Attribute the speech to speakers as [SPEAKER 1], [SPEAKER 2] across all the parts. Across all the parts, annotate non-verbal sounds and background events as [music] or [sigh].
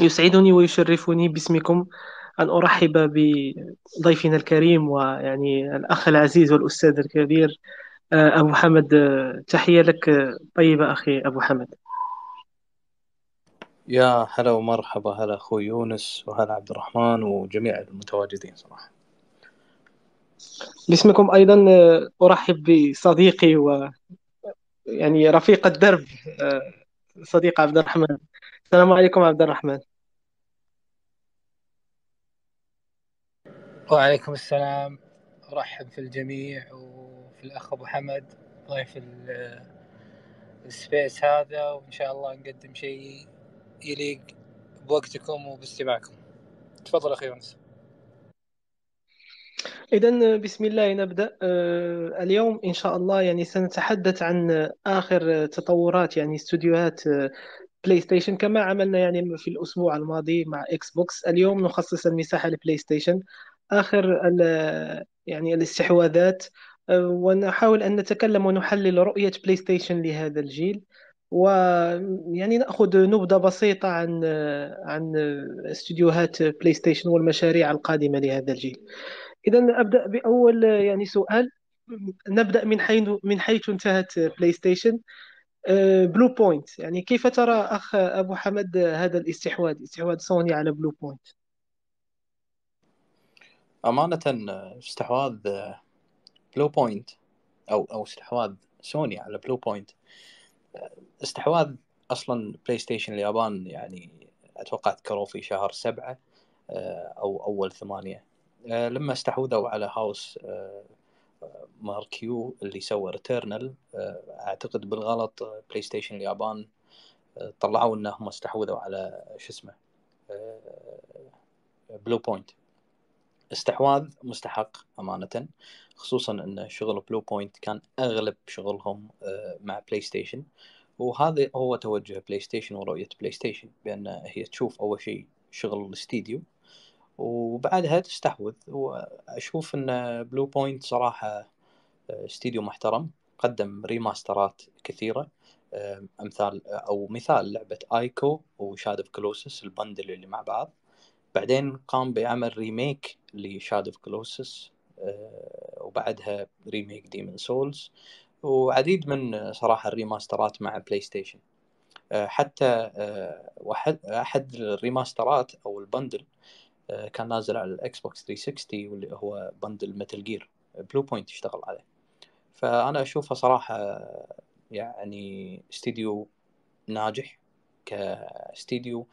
[SPEAKER 1] يسعدني ويشرفني باسمكم أن أرحب بضيفنا الكريم ويعني الأخ العزيز والأستاذ الكبير آه، أبو حمد آه، تحية لك آه، طيبة أخي أبو حمد
[SPEAKER 2] يا هلا ومرحبا هلا أخوي يونس وهلا عبد الرحمن وجميع المتواجدين صراحة
[SPEAKER 1] باسمكم أيضا أرحب بصديقي و يعني رفيق الدرب صديق عبد الرحمن السلام عليكم عبد الرحمن
[SPEAKER 3] وعليكم السلام أرحب في الجميع وفي الأخ أبو حمد ضيف السبيس هذا وإن شاء الله نقدم شيء يليق بوقتكم وباستماعكم تفضل أخي يونس
[SPEAKER 1] إذا بسم الله نبدأ آه، اليوم إن شاء الله يعني سنتحدث عن آخر تطورات يعني استوديوهات آه، بلاي ستيشن كما عملنا يعني في الأسبوع الماضي مع إكس بوكس اليوم نخصص المساحة لبلاي ستيشن آخر يعني الاستحواذات آه، ونحاول أن نتكلم ونحلل رؤية بلاي ستيشن لهذا الجيل ويعني ناخذ نبذه بسيطه عن آه، عن استديوهات بلاي ستيشن والمشاريع القادمه لهذا الجيل اذا ابدا باول آه، يعني سؤال نبدا من حيث من حيث انتهت بلاي ستيشن بلو آه، بوينت يعني كيف ترى اخ ابو حمد هذا الاستحواذ استحواذ سوني على بلو بوينت
[SPEAKER 2] امانه استحواذ بلو آه، بوينت او او استحواذ سوني على بلو بوينت آه، استحواذ اصلا بلاي ستيشن اليابان يعني اتوقع ذكروا في شهر سبعة او اول ثمانية لما استحوذوا على هاوس ماركيو اللي سوى ريتيرنال آه، اعتقد بالغلط بلاي ستيشن اليابان آه، طلعوا انهم استحوذوا على آه، شو اسمه بلو بوينت استحواذ مستحق امانه خصوصا ان شغل بلو بوينت كان اغلب شغلهم مع بلاي ستيشن وهذا هو توجه بلاي ستيشن ورؤيه بلاي ستيشن بان هي تشوف اول شيء شغل الاستديو وبعدها تستحوذ واشوف ان بلو بوينت صراحه آه، استديو محترم قدم ريماسترات كثيره آه، امثال آه، او مثال لعبه ايكو وشاد اوف كلوسس البندل اللي مع بعض بعدين قام بعمل ريميك لشاد اوف كلوسس وبعدها ريميك ديمن سولز وعديد من صراحه الريماسترات مع بلاي ستيشن حتى احد الريماسترات او البندل آه، كان نازل على الاكس بوكس 360 واللي هو بندل متل جير آه، بلو بوينت يشتغل عليه فانا اشوفه صراحه آه، يعني استديو ناجح كاستديو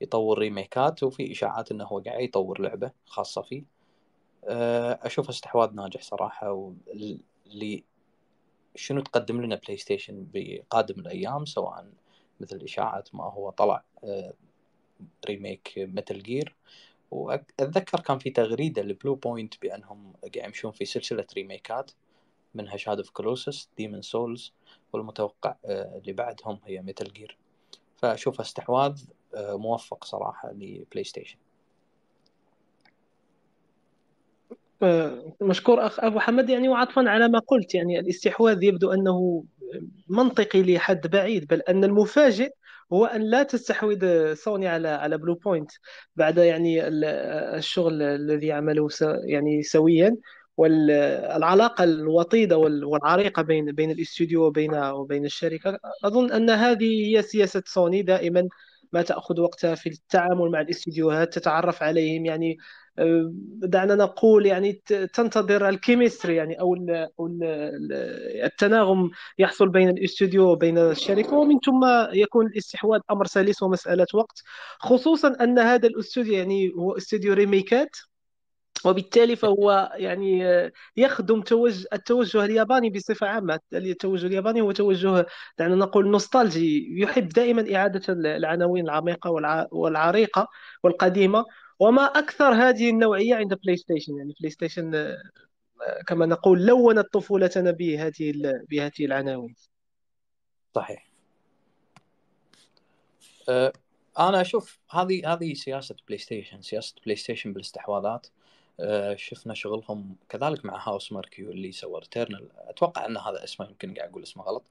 [SPEAKER 2] يطور ريميكات وفي اشاعات انه هو قاعد يطور لعبه خاصه فيه اشوفه استحواذ ناجح صراحه واللي شنو تقدم لنا بلاي ستيشن بقادم الايام سواء مثل اشاعات ما هو طلع ريميك متل جير واتذكر كان في تغريده لبلو بوينت بانهم قاعد يمشون في سلسله ريميكات منها شاد اوف كلوسس ديمن سولز والمتوقع آه، اللي بعدهم هي ميتال جير فاشوفها استحواذ آه،
[SPEAKER 1] موفق صراحه لبلاي آه، ستيشن مشكور اخ ابو حمد يعني وعطفا على ما قلت يعني الاستحواذ يبدو انه منطقي لحد بعيد بل ان المفاجئ هو ان لا تستحوذ سوني على على بلو بوينت بعد يعني الشغل الذي عمله يعني سويا والعلاقه الوطيده والعريقه بين بين الاستوديو وبين وبين الشركه اظن ان هذه هي سياسه سوني دائما ما تاخذ وقتها في التعامل مع الاستديوهات تتعرف عليهم يعني دعنا نقول يعني تنتظر الكيمستري يعني او او التناغم يحصل بين الاستوديو وبين الشركه ومن ثم يكون الاستحواذ امر سلس ومساله وقت خصوصا ان هذا الاستوديو يعني هو استوديو ريميكات وبالتالي فهو يعني يخدم توجه التوجه الياباني بصفه عامه التوجه الياباني هو توجه دعنا نقول نوستالجي يحب دائما اعاده العناوين العميقه والعريقه والقديمه وما اكثر هذه النوعيه عند بلاي ستيشن يعني بلاي آه، ستيشن آه، كما نقول لونت طفولتنا بهذه بهذه العناوين صحيح آه، انا اشوف
[SPEAKER 2] هذه هذه سياسه بلاي ستيشن سياسه بلاي ستيشن بالاستحواذات شفنا شغلهم كذلك مع هاوس ماركيو اللي سوى ريتيرنال اتوقع ان هذا اسمه يمكن قاعد اقول اسمه غلط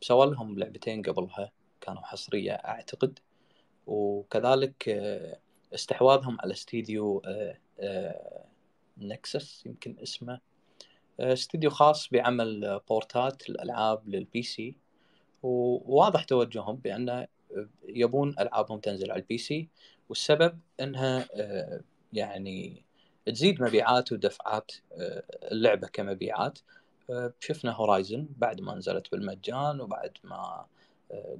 [SPEAKER 2] سوى لهم لعبتين قبلها كانوا حصريه اعتقد وكذلك آه، استحواذهم على استديو آه، آه، نكسس يمكن اسمه استديو خاص بعمل بورتات الالعاب للبي سي وواضح توجههم بانه يبون العابهم تنزل على البي سي والسبب انها يعني تزيد مبيعات ودفعات اللعبه كمبيعات شفنا هورايزن بعد ما نزلت بالمجان وبعد ما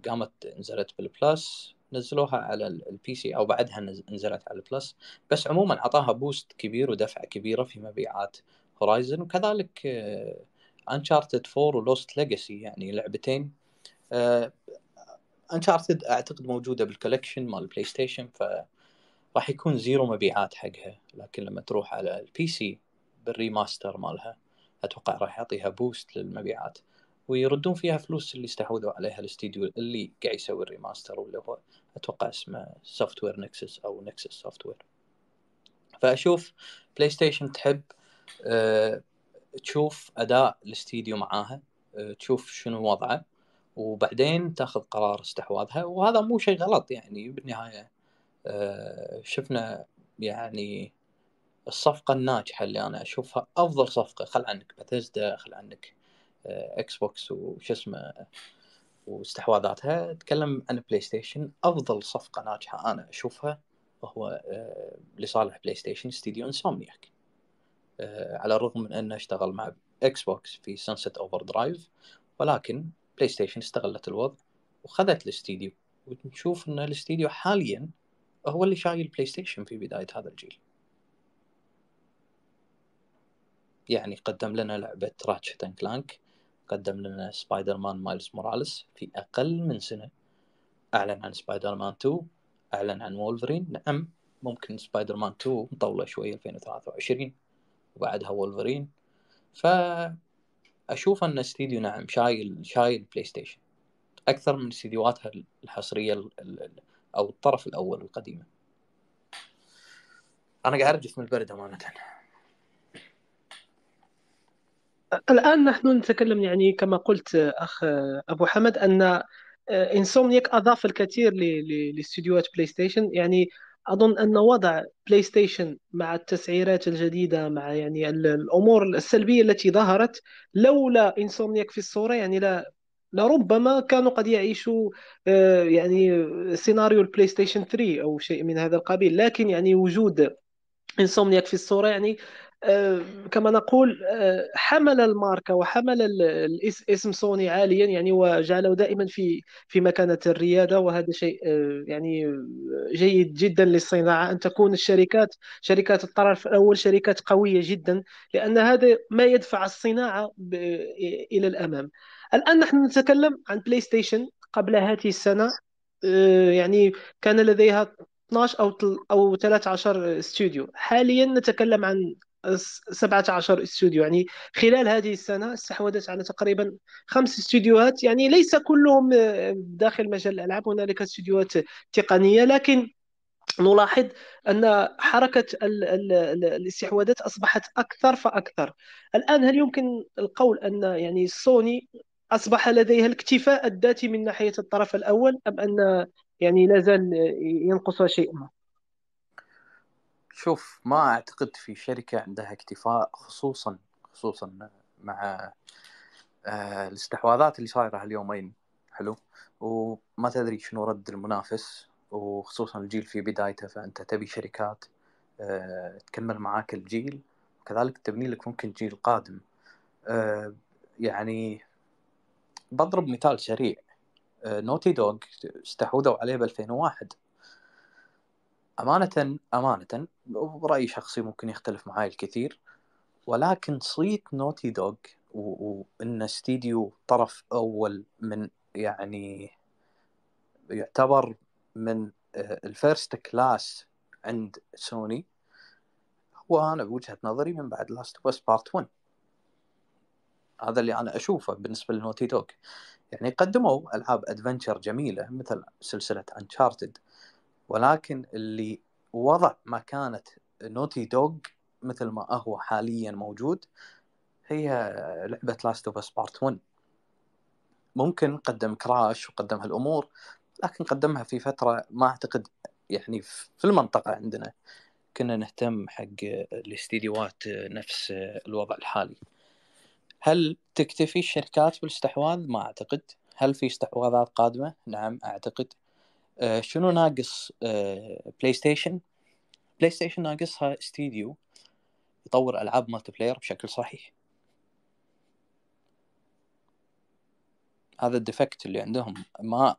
[SPEAKER 2] قامت نزلت بالبلس نزلوها على البي سي او بعدها نزلت على البلس بس عموما اعطاها بوست كبير ودفعه كبيره في مبيعات هورايزن وكذلك انشارتد 4 ولوست ليجاسي يعني لعبتين انشارتد آه، اعتقد موجوده بالكولكشن مال بلاي ستيشن ف راح يكون زيرو مبيعات حقها لكن لما تروح على البي سي بالريماستر مالها اتوقع راح يعطيها بوست للمبيعات ويردون فيها فلوس اللي استحوذوا عليها الاستديو اللي قاعد يسوي الريماستر واللي هو اتوقع اسمه سوفت وير نكسس او نكسس سوفت وير فاشوف بلاي ستيشن تحب آه، تشوف اداء الاستديو معاها آه، تشوف شنو وضعه وبعدين تاخذ قرار استحواذها وهذا مو شيء غلط يعني بالنهايه آه، شفنا يعني الصفقه الناجحه اللي انا اشوفها افضل صفقه خل عنك بتزدا خل عنك اكس بوكس وش اسمه واستحواذاتها تكلم عن بلاي ستيشن افضل صفقه ناجحه انا اشوفها وهو آه، لصالح بلاي ستيشن ستوديو انسومنياك على الرغم من انه اشتغل مع اكس بوكس في سانست اوفر درايف ولكن بلاي ستيشن استغلت الوضع وخذت الاستديو ونشوف ان الاستديو حاليا هو اللي شايل بلاي ستيشن في بدايه هذا الجيل يعني قدم لنا لعبة راتشت اند كلانك قدم لنا سبايدر مان مايلز موراليس في اقل من سنه اعلن عن سبايدر مان 2 اعلن عن وولفرين نعم ممكن سبايدر مان 2 مطوله شوي 2023 وبعدها وولفرين ف اشوف ان استديو نعم شايل شايل بلاي ستيشن اكثر من استديوهاتها الحصريه الـ الـ او الطرف الاول القديمه انا قاعد ارجف من البرد امانه
[SPEAKER 1] الان نحن نتكلم يعني كما قلت اخ ابو حمد ان آه، انسومنيك اضاف الكثير لاستديوهات بلاي ستيشن يعني اظن ان وضع بلاي ستيشن مع التسعيرات الجديده مع يعني الامور السلبيه التي ظهرت لولا انسومنيك في الصوره يعني لا لربما كانوا قد يعيشوا آه، يعني سيناريو البلاي ستيشن 3 او شيء من هذا القبيل لكن يعني وجود انسومنيك في الصوره يعني آه، كما نقول آه، حمل الماركه وحمل اسم سوني عاليا يعني وجعله دائما في في مكانه الرياده وهذا شيء آه، يعني جيد جدا للصناعه ان تكون الشركات شركات الطرف الاول شركات قويه جدا لان هذا ما يدفع الصناعه الى الامام الان نحن نتكلم عن بلاي ستيشن قبل هذه السنه يعني كان لديها 12 او او 13 استوديو حاليا نتكلم عن 17 استوديو يعني خلال هذه السنه استحوذت على تقريبا خمس استوديوهات يعني ليس كلهم آه، داخل مجال الالعاب هنالك استوديوهات تقنيه لكن نلاحظ ان حركه الـ الـ الـ الاستحواذات اصبحت اكثر فاكثر الان هل يمكن القول ان يعني سوني اصبح لديها الاكتفاء الذاتي من ناحيه الطرف الاول ام ان يعني لا زال ينقصها شيء ما؟
[SPEAKER 2] شوف ما اعتقد في شركه عندها اكتفاء خصوصا خصوصا مع آه، الاستحواذات اللي صايره هاليومين حلو وما تدري شنو رد المنافس وخصوصا الجيل في بدايته فانت تبي شركات آه، تكمل معاك الجيل وكذلك تبني لك ممكن جيل قادم آه، يعني بضرب مثال سريع نوتي دوغ استحوذوا عليه ب 2001 أمانة أمانة برأيي شخصي ممكن يختلف معاي الكثير ولكن صيت نوتي دوغ وإن استديو طرف أول من يعني يعتبر من آه، الفيرست كلاس عند سوني هو أنا بوجهة نظري من بعد لاست بس بارت 1 هذا اللي أنا أشوفه بالنسبة لنوتي دوغ يعني قدموا ألعاب أدفنتشر جميلة مثل سلسلة أنشارتد ولكن اللي وضع مكانة نوتي دوغ مثل ما هو حاليا موجود هي لعبة لاست اوف اس بارت 1 ممكن قدم كراش وقدم هالامور لكن قدمها في فترة ما اعتقد يعني في المنطقة عندنا كنا نهتم حق الاستديوهات نفس الوضع الحالي هل تكتفي الشركات بالاستحواذ؟ ما اعتقد هل في استحواذات قادمة؟ نعم اعتقد آه، شنو ناقص بلاي ستيشن بلاي ستيشن ناقصها استديو يطور العاب مالتي بلاير بشكل صحيح هذا الديفكت اللي عندهم ما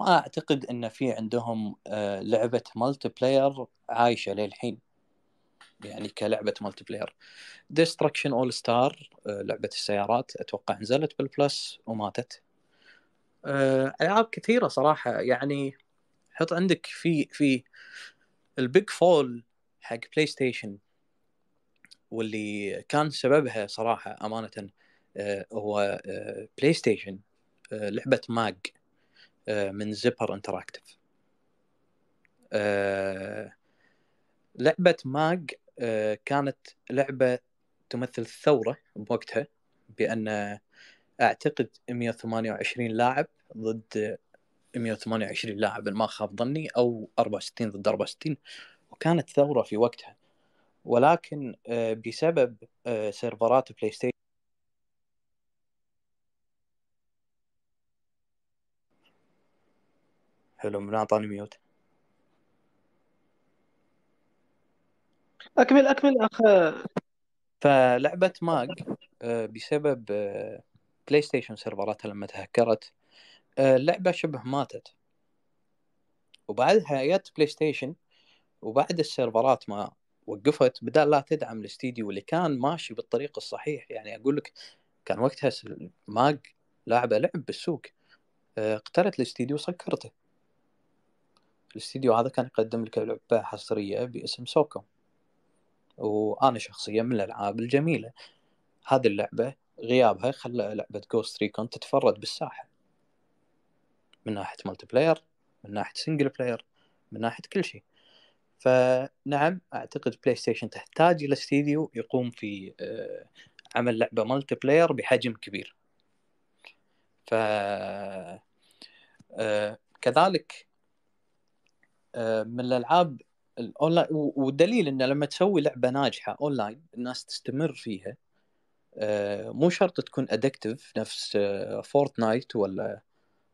[SPEAKER 2] ما اعتقد ان في عندهم آه، لعبه مالتي بلاير عايشه للحين يعني كلعبه مالتي بلاير ديستركشن اول ستار لعبه السيارات اتوقع نزلت بالبلس وماتت آه، العاب كثيره صراحه يعني حط عندك في في البيج فول حق بلاي ستيشن واللي كان سببها صراحه امانه آه، هو بلاي آه، ستيشن لعبه ماج من زيبر انتراكتيف لعبه ماج كانت لعبه تمثل الثوره بوقتها بان اعتقد 128 لاعب ضد 128 لاعب ما خاب ظني او 64 ضد 64 وكانت ثوره في وقتها ولكن آه، بسبب آه، سيرفرات بلاي ستيشن حلو من اعطاني ميوت
[SPEAKER 1] اكمل اكمل اخ
[SPEAKER 2] فلعبه ماج آه، بسبب بلاي ستيشن سيرفراتها لما تهكرت اللعبه آه، شبه ماتت وبعدها جت بلاي ستيشن وبعد السيرفرات ما وقفت بدال لا تدعم الاستديو اللي كان ماشي بالطريق الصحيح يعني اقول لك كان وقتها ماج لاعبه لعب بالسوق آه، اقترت الاستديو وسكرته الاستديو هذا كان يقدم لك لعبه حصريه باسم سوكو وانا شخصيا من الالعاب الجميله هذه اللعبه غيابها خلى لعبة جوست ريكون تتفرد بالساحة من ناحية مالتي بلاير من ناحية سنجل بلاير من ناحية كل شيء فنعم أعتقد بلاي ستيشن تحتاج إلى استديو يقوم في آه، عمل لعبة مالتي بلاير بحجم كبير ف آه، كذلك آه، من الألعاب الاونلاين والدليل انه لما تسوي لعبه ناجحه اونلاين الناس تستمر فيها آه، مو شرط تكون ادكتف نفس فورتنايت آه، ولا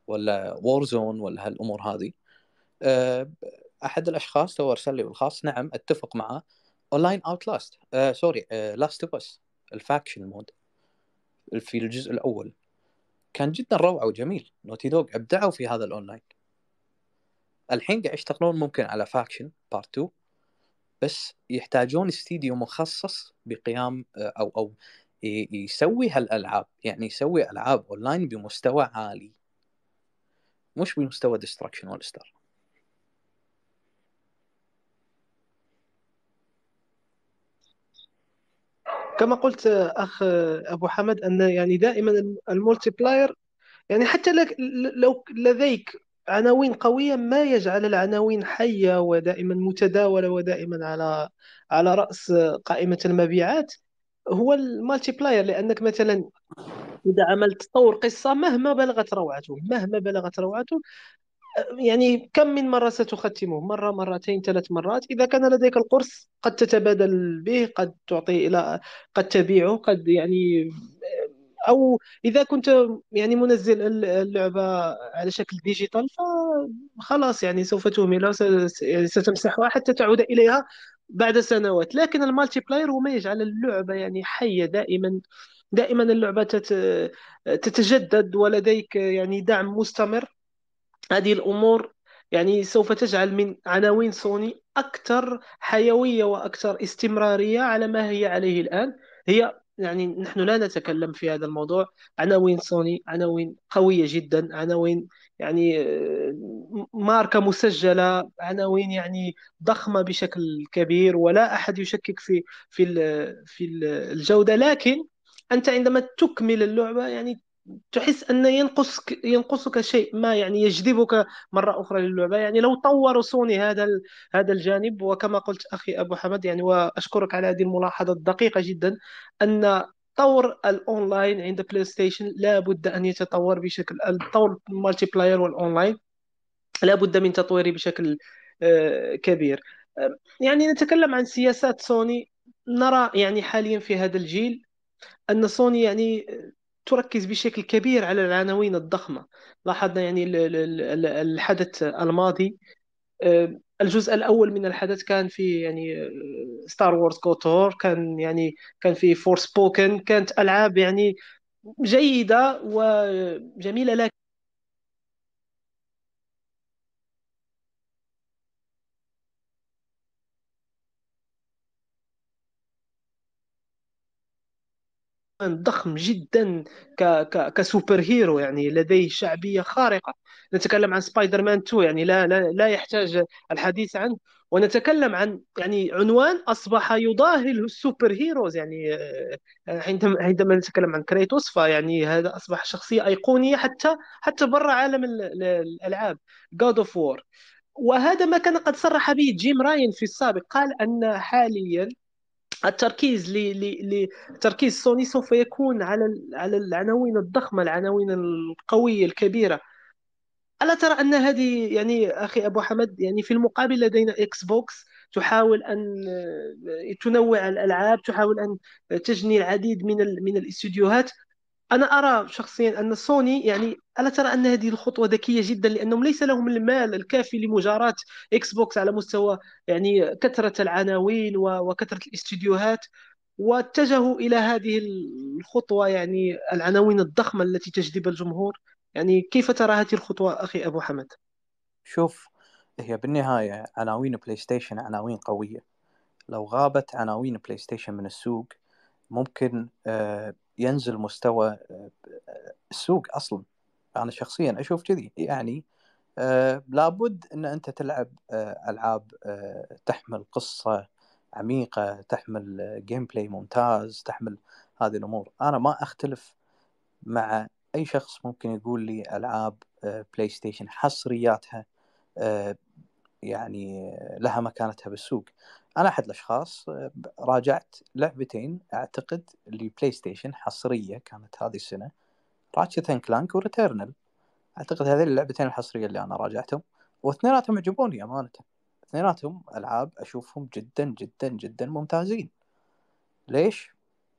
[SPEAKER 2] ولا وور زون ولا هالامور هذه آه، احد الاشخاص تو ارسل لي بالخاص نعم اتفق معه اونلاين اوت لاست سوري لاست اوف اس الفاكشن مود في الجزء الاول كان جدا روعه وجميل نوتي دوغ ابدعوا في هذا الاونلاين الحين قاعد يشتغلون ممكن على فاكشن بارت 2 بس يحتاجون استديو مخصص بقيام او او يسوي هالالعاب يعني يسوي العاب اونلاين بمستوى عالي مش بمستوى ديستركشن ستار
[SPEAKER 1] كما قلت اخ ابو حمد ان يعني دائما المولتي بلاير يعني حتى لو لديك عناوين قويه ما يجعل العناوين حيه ودائما متداوله ودائما على على راس قائمه المبيعات هو المالتي بلاير لانك مثلا اذا عملت تطور قصه مهما بلغت روعته مهما بلغت روعته يعني كم من مرة ستختمه مرة مرتين ثلاث مرات إذا كان لديك القرص قد تتبادل به قد تعطي إلى قد تبيعه قد يعني أو إذا كنت يعني منزل اللعبة على شكل ديجيتال فخلاص يعني سوف تهملها يعني ستمسحها حتى تعود إليها بعد سنوات لكن المالتي بلاير هو ما يجعل اللعبه يعني حيه دائما دائما اللعبه تتجدد ولديك يعني دعم مستمر هذه الامور يعني سوف تجعل من عناوين سوني اكثر حيويه واكثر استمراريه على ما هي عليه الان هي يعني نحن لا نتكلم في هذا الموضوع عناوين سوني عناوين قويه جدا عناوين يعني ماركه مسجله عناوين يعني ضخمه بشكل كبير ولا احد يشكك في في في الجوده لكن انت عندما تكمل اللعبه يعني تحس ان ينقصك ينقصك شيء ما يعني يجذبك مره اخرى للعبه يعني لو طوروا سوني هذا هذا الجانب وكما قلت اخي ابو حمد يعني واشكرك على هذه الملاحظه الدقيقه جدا ان طور الاونلاين عند بلاي ستيشن لابد ان يتطور بشكل الطور المالتي بلاير والاونلاين لابد من تطويره بشكل آه، كبير يعني نتكلم عن سياسات سوني نرى يعني حاليا في هذا الجيل ان سوني يعني تركز بشكل كبير على العناوين الضخمه لاحظنا يعني الحدث الماضي الجزء الاول من الحدث كان فيه يعني ستار وورز كوتور كان يعني كان فيه فور سبوكن كانت العاب يعني جيده وجميله لكن ضخم جدا ك... ك... كسوبر هيرو يعني لديه شعبيه خارقه نتكلم عن سبايدر مان 2 يعني لا لا, لا يحتاج الحديث عنه ونتكلم عن يعني عنوان اصبح يضاهي السوبر هيروز يعني آه، آه، عندما عندما نتكلم عن كريتوس فيعني هذا اصبح شخصيه ايقونيه حتى حتى برا عالم الالعاب جاد اوف وور وهذا ما كان قد صرح به جيم راين في السابق قال ان حاليا التركيز تركيز سوني سوف يكون على على العناوين الضخمه العناوين القويه الكبيره الا ترى ان هذه يعني اخي ابو حمد يعني في المقابل لدينا اكس بوكس تحاول ان آه، تنوع الالعاب تحاول ان تجني العديد من من الاستديوهات انا ارى شخصيا ان سوني يعني الا ترى ان هذه الخطوه ذكيه جدا لانهم ليس لهم المال الكافي لمجاراه اكس بوكس على مستوى يعني كثره العناوين وكثره الاستديوهات واتجهوا الى هذه الخطوه يعني العناوين الضخمه التي تجذب الجمهور يعني كيف ترى هذه الخطوه اخي ابو حمد شوف
[SPEAKER 2] هي بالنهايه عناوين بلاي ستيشن عناوين قويه لو غابت عناوين بلاي ستيشن من السوق ممكن آه، ينزل مستوى آه، آه، السوق اصلا انا شخصيا اشوف كذي يعني آه لابد ان انت تلعب آه العاب آه تحمل قصه عميقه تحمل جيم آه، بلاي ممتاز تحمل هذه الامور انا ما اختلف مع اي شخص ممكن يقول لي العاب بلاي ستيشن حصرياتها يعني لها مكانتها بالسوق انا احد الاشخاص راجعت لعبتين اعتقد لبلاي ستيشن حصريه كانت هذه السنه راتشت اند كلانك وريتيرنال اعتقد هذين اللعبتين الحصريه اللي انا راجعتهم واثنيناتهم عجبوني امانه اثنيناتهم العاب اشوفهم جدا جدا جدا ممتازين ليش؟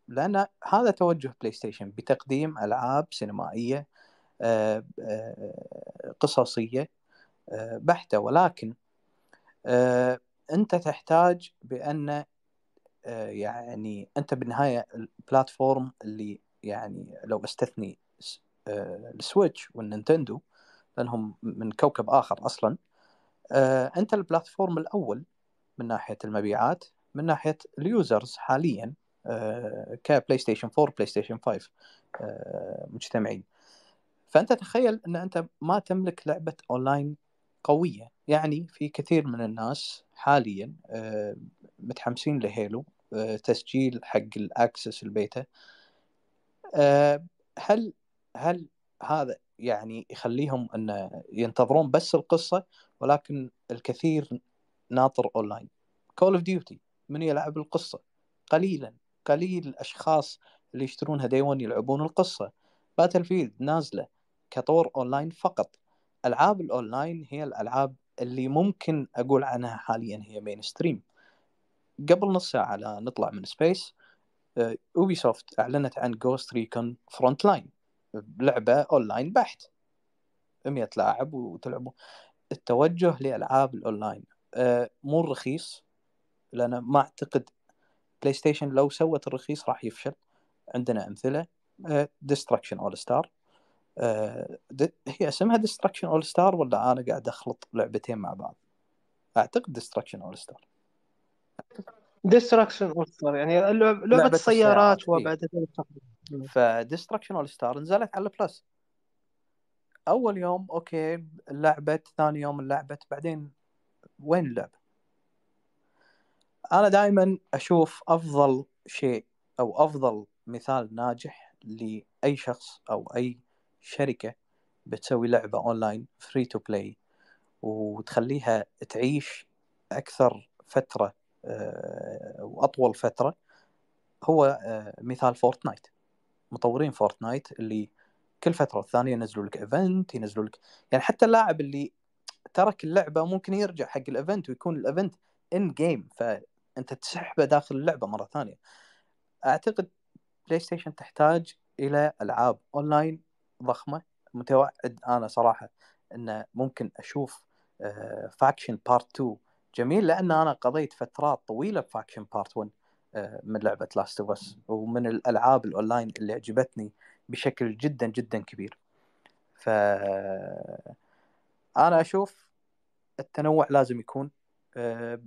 [SPEAKER 2] لان هذا توجه بلاي ستيشن بتقديم العاب سينمائيه آه، آه، قصصيه آه، بحته ولكن انت تحتاج بان آه، يعني انت بالنهايه البلاتفورم اللي يعني لو استثني آه، السويتش والنينتندو لانهم من كوكب اخر اصلا آه، انت البلاتفورم الاول من ناحيه المبيعات من ناحيه اليوزرز حاليا كبلاي ستيشن 4 بلاي ستيشن 5 مجتمعين فانت تخيل ان انت ما تملك لعبه اونلاين قويه يعني في كثير من الناس حاليا آه، متحمسين لهيلو آه، تسجيل حق الاكسس البيتا آه، هل هل هذا يعني يخليهم ان ينتظرون بس القصه ولكن الكثير ناطر اونلاين كول اوف ديوتي من يلعب القصه قليلا قليل الاشخاص اللي يشترونها ديوان يلعبون القصه باتل فيلد نازله كطور اونلاين فقط العاب الاونلاين هي الالعاب اللي ممكن اقول عنها حاليا هي مين ستريم قبل نص ساعه لا نطلع من سبيس اوبي سوفت اعلنت عن جوست ريكون فرونت لاين لعبه اونلاين بحت 100 لاعب وتلعبوا التوجه لالعاب الاونلاين آه، مو رخيص لان ما اعتقد بلاي ستيشن لو سوت الرخيص راح يفشل عندنا امثله ديستركشن اول ستار آه، هي اسمها ديستركشن اول ستار ولا انا قاعد اخلط لعبتين مع بعض؟ اعتقد ديستركشن اول ستار
[SPEAKER 1] ديستركشن اول ستار يعني لعبه, لعبة سيارات وبعد
[SPEAKER 2] فديستركشن اول ستار نزلت على البلس اول يوم اوكي لعبت ثاني يوم لعبت بعدين وين اللعبه؟ انا دائما اشوف افضل شيء او افضل مثال ناجح لاي شخص او اي شركه بتسوي لعبه اونلاين فري تو بلاي وتخليها تعيش اكثر فتره آه، واطول فتره هو آه، مثال فورتنايت مطورين فورتنايت اللي كل فتره الثانيه ينزلوا لك ايفنت ينزلوا لك يعني حتى اللاعب اللي ترك اللعبه ممكن يرجع حق الايفنت ويكون الايفنت ان جيم فانت تسحبه داخل اللعبه مره ثانيه اعتقد بلاي ستيشن تحتاج الى العاب اونلاين ضخمه متوعد انا صراحه انه ممكن اشوف فاكشن بارت 2 جميل لان انا قضيت فترات طويله بفاكشن بارت 1 من لعبه لاست اوف اس ومن الالعاب الاونلاين اللي عجبتني بشكل جدا جدا كبير ف انا اشوف التنوع لازم يكون آه،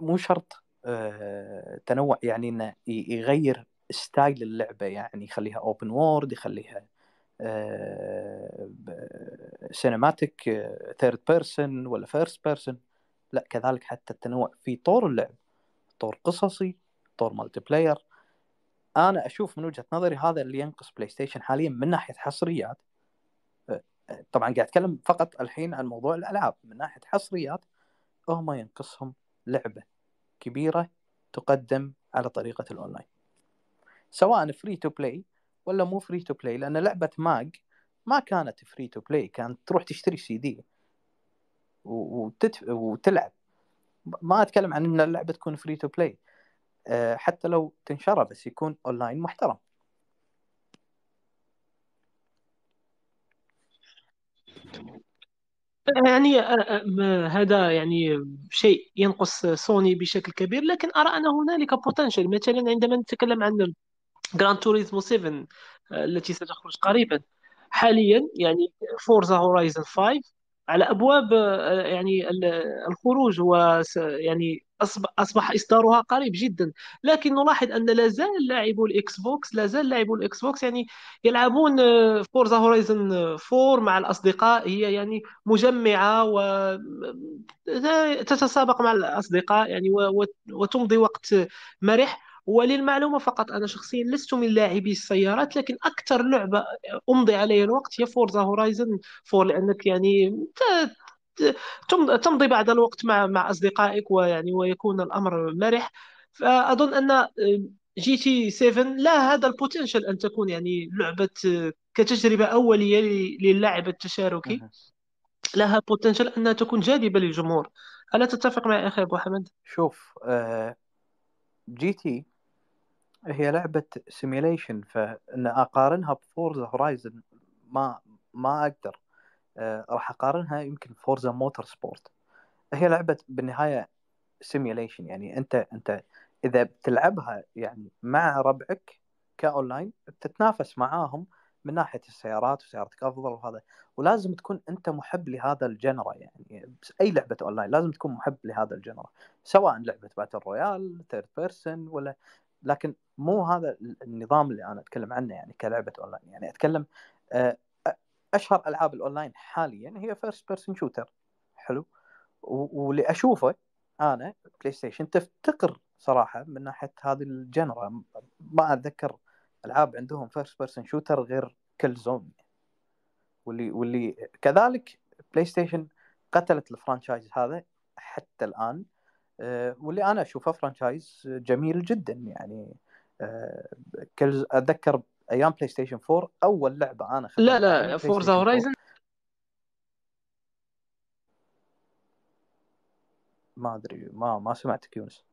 [SPEAKER 2] مو شرط آه، تنوع يعني انه يغير ستايل اللعبه يعني يخليها اوبن وورد يخليها سينماتيك ثيرد بيرسون ولا فيرست بيرسون لا كذلك حتى التنوع في طور اللعب طور قصصي طور مالتي بلاير انا اشوف من وجهه نظري هذا اللي ينقص بلاي ستيشن حاليا من ناحيه حصريات آه، آه، طبعا قاعد اتكلم فقط الحين عن موضوع الالعاب من ناحيه حصريات هم ينقصهم لعبه كبيره تقدم على طريقه الاونلاين سواء فري تو بلاي ولا مو فري تو بلاي لان لعبه ماج ما كانت فري تو بلاي كانت تروح تشتري سي دي وتتف... وتلعب ما اتكلم عن ان اللعبه تكون فري تو بلاي حتى لو تنشره بس يكون اونلاين محترم
[SPEAKER 1] يعني آه، آه، هذا يعني شيء ينقص سوني بشكل كبير لكن ارى ان هنالك بوتنشل مثلا عندما نتكلم عن جراند توريزمو 7 التي ستخرج قريبا حاليا يعني فورزا هورايزن 5 على ابواب آه، يعني الخروج و يعني اصبح اصدارها قريب جدا لكن نلاحظ ان لا زال لاعبو الاكس بوكس لا زال لاعبو الاكس بوكس يعني يلعبون فورزا هورايزن 4 مع الاصدقاء هي يعني مجمعه و آه، تتسابق مع الاصدقاء يعني وتمضي وقت مرح وللمعلومه فقط انا شخصيا لست من لاعبي السيارات لكن اكثر لعبه امضي عليها الوقت هي فورزا هورايزن فور لانك يعني تمضي بعض الوقت مع مع اصدقائك ويعني ويكون الامر مرح فاظن ان آه، جي تي 7 لا هذا البوتنشال ان تكون يعني لعبه آه، كتجربه اوليه للاعب التشاركي لها بوتنشال انها تكون جاذبه للجمهور الا تتفق معي اخي ابو حمد شوف آه، جي
[SPEAKER 2] تي هي لعبه سيميليشن فان اقارنها بفورزا هورايزن ما ما اقدر أه راح اقارنها يمكن فورزا موتور سبورت هي لعبه بالنهايه سيميليشن يعني انت انت اذا بتلعبها يعني مع ربعك كاونلاين بتتنافس معاهم من ناحيه السيارات وسيارتك افضل وهذا ولازم تكون انت محب لهذا الجنرا يعني اي لعبه اونلاين لازم تكون محب لهذا الجنرا سواء لعبه باتل رويال ثيرد بيرسون ولا لكن مو هذا النظام اللي انا اتكلم عنه يعني كلعبه اونلاين يعني اتكلم آه، اشهر العاب الاونلاين حاليا هي فيرست بيرسون شوتر حلو واللي اشوفه انا بلاي ستيشن تفتقر صراحه من ناحيه هذه الجنرا ما اتذكر العاب عندهم فيرست بيرسون شوتر غير كل زون واللي واللي كذلك بلاي ستيشن قتلت الفرانشايز هذا حتى الان آه، واللي انا اشوفه فرانشايز جميل جدا يعني آه، اتذكر ايام بلاي ستيشن 4 اول لعبه انا لا لا فورزا هورايزن ما ادري ما ما سمعتك يونس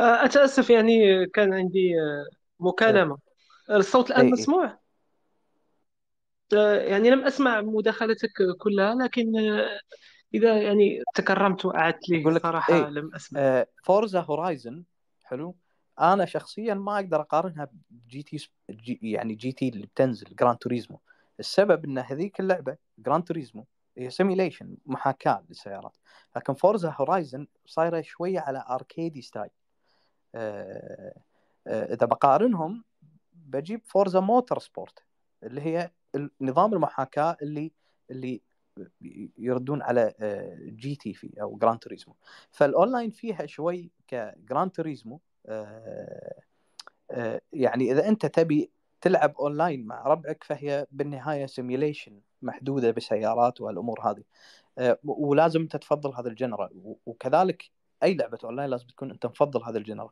[SPEAKER 1] آه، اتاسف يعني كان عندي مكالمه إيه. الصوت الان إيه، إيه. مسموع يعني لم اسمع مداخلتك كلها لكن اذا يعني تكرمت وقعدت لي صراحه إيه لم اسمع آه فورزا
[SPEAKER 2] هورايزن حلو انا شخصيا ما اقدر اقارنها بجي تي يعني جي تي اللي بتنزل جراند توريزمو السبب ان هذيك اللعبه جراند توريزمو هي سيميليشن محاكاه للسيارات لكن فورزا هورايزن صايره شويه على اركيدي ستايل آه آه اذا بقارنهم بجيب فورزا موتور سبورت اللي هي نظام المحاكاه اللي اللي يردون على آه، جي تي في او جراند توريزمو فالاونلاين فيها شوي كجراند توريزمو آه، آه، يعني اذا انت تبي تلعب اونلاين مع ربعك فهي بالنهايه سيميليشن محدوده بسيارات والامور هذه ولازم انت تفضل هذا الجنرا وكذلك اي لعبه اونلاين لازم تكون انت مفضل هذا الجنرا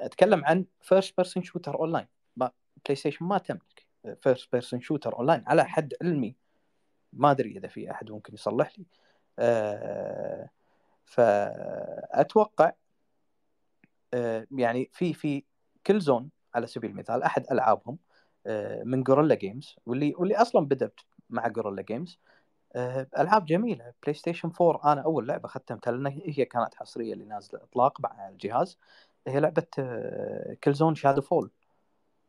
[SPEAKER 2] اتكلم عن فيرست بيرسون شوتر اونلاين بلاي ستيشن ما تملك فيرست بيرسون شوتر اونلاين على حد علمي ما ادري اذا في احد ممكن يصلح لي آه، فاتوقع آه، يعني في في كل زون على سبيل المثال احد العابهم آه، من جوريلا جيمز واللي واللي اصلا بدات مع جوريلا جيمز العاب جميله بلاي ستيشن 4 انا اول لعبه ختمتها لان هي كانت حصريه اللي نازله اطلاق مع الجهاز هي لعبه كل زون شادو فول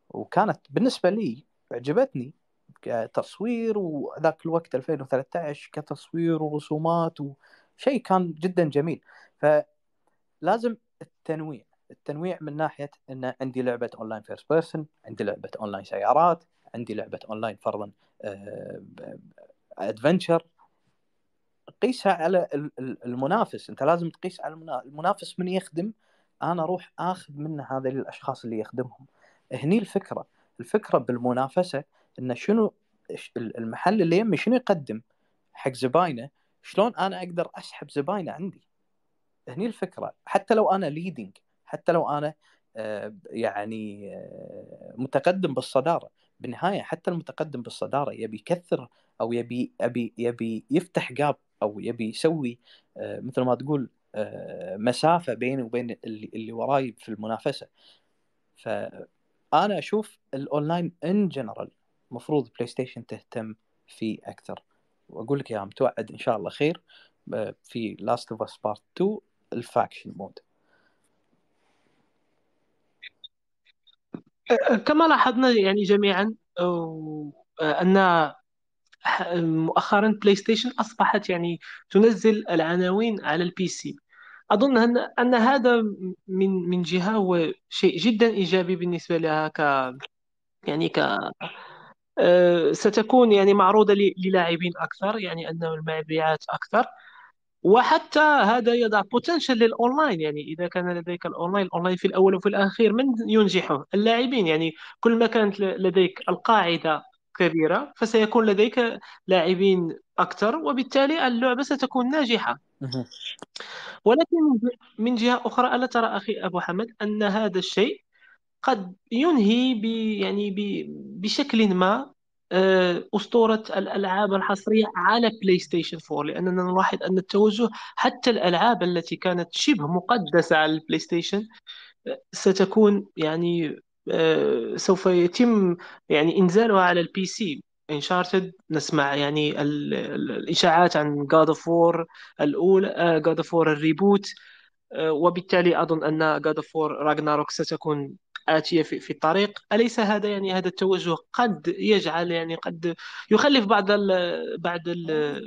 [SPEAKER 2] وكانت بالنسبه لي عجبتني كتصوير وذاك الوقت 2013 كتصوير ورسومات وشيء كان جدا جميل فلازم التنويع التنويع من ناحيه ان عندي لعبه اونلاين فيرست بيرسون عندي لعبه اونلاين سيارات عندي لعبه اونلاين فرضا ادفنشر آه، قيسها على المنافس انت لازم تقيس على المنافس من يخدم انا اروح اخذ منه هذا الاشخاص اللي يخدمهم هني الفكره الفكره بالمنافسه انه شنو المحل اللي يمي شنو يقدم حق زباينه شلون انا اقدر اسحب زباينه عندي هني الفكره حتى لو انا ليدنج حتى لو انا آه، يعني آه، متقدم بالصداره بالنهايه حتى المتقدم بالصداره يبي يكثر او يبي يبي يبي يفتح جاب او يبي يسوي آه، مثل ما تقول مسافه بيني وبين اللي, اللي وراي في المنافسه فانا اشوف الاونلاين ان جنرال مفروض بلاي ستيشن تهتم فيه أكثر وأقول لك يا متوعد إن شاء الله خير آه، في لاست اوف اس بارت 2 الفاكشن مود
[SPEAKER 1] كما لاحظنا يعني جميعا آه، ان آه، مؤخرا بلاي ستيشن اصبحت يعني تنزل العناوين على البي سي اظن ان ان هذا من من جهه هو شيء جدا ايجابي بالنسبه لها ك يعني ك آه، ستكون يعني معروضه للاعبين اكثر يعني ان المبيعات اكثر وحتى هذا يضع بوتنشال للاونلاين يعني اذا كان لديك الاونلاين الاونلاين في الاول وفي الاخير من ينجحه اللاعبين يعني كل ما كانت لديك القاعده كبيره فسيكون لديك لاعبين اكثر وبالتالي اللعبه ستكون ناجحه ولكن من جهه اخرى الا ترى اخي ابو حمد ان هذا الشيء قد ينهي ب يعني ب بشكل ما آه، أسطورة الألعاب الحصرية على بلاي ستيشن 4 لأننا نلاحظ أن التوجه حتى الألعاب التي كانت شبه مقدسة على البلاي آه، ستيشن ستكون يعني آه، سوف يتم يعني إنزالها على البي سي انشارتد نسمع يعني الاشاعات عن جاد اوف وور الاولى جاد اوف وور الريبوت وبالتالي اظن ان جاد اوف راجناروك ستكون آتية في, في الطريق أليس هذا يعني هذا التوجه قد يجعل يعني قد يخلف بعض الـ بعض الـ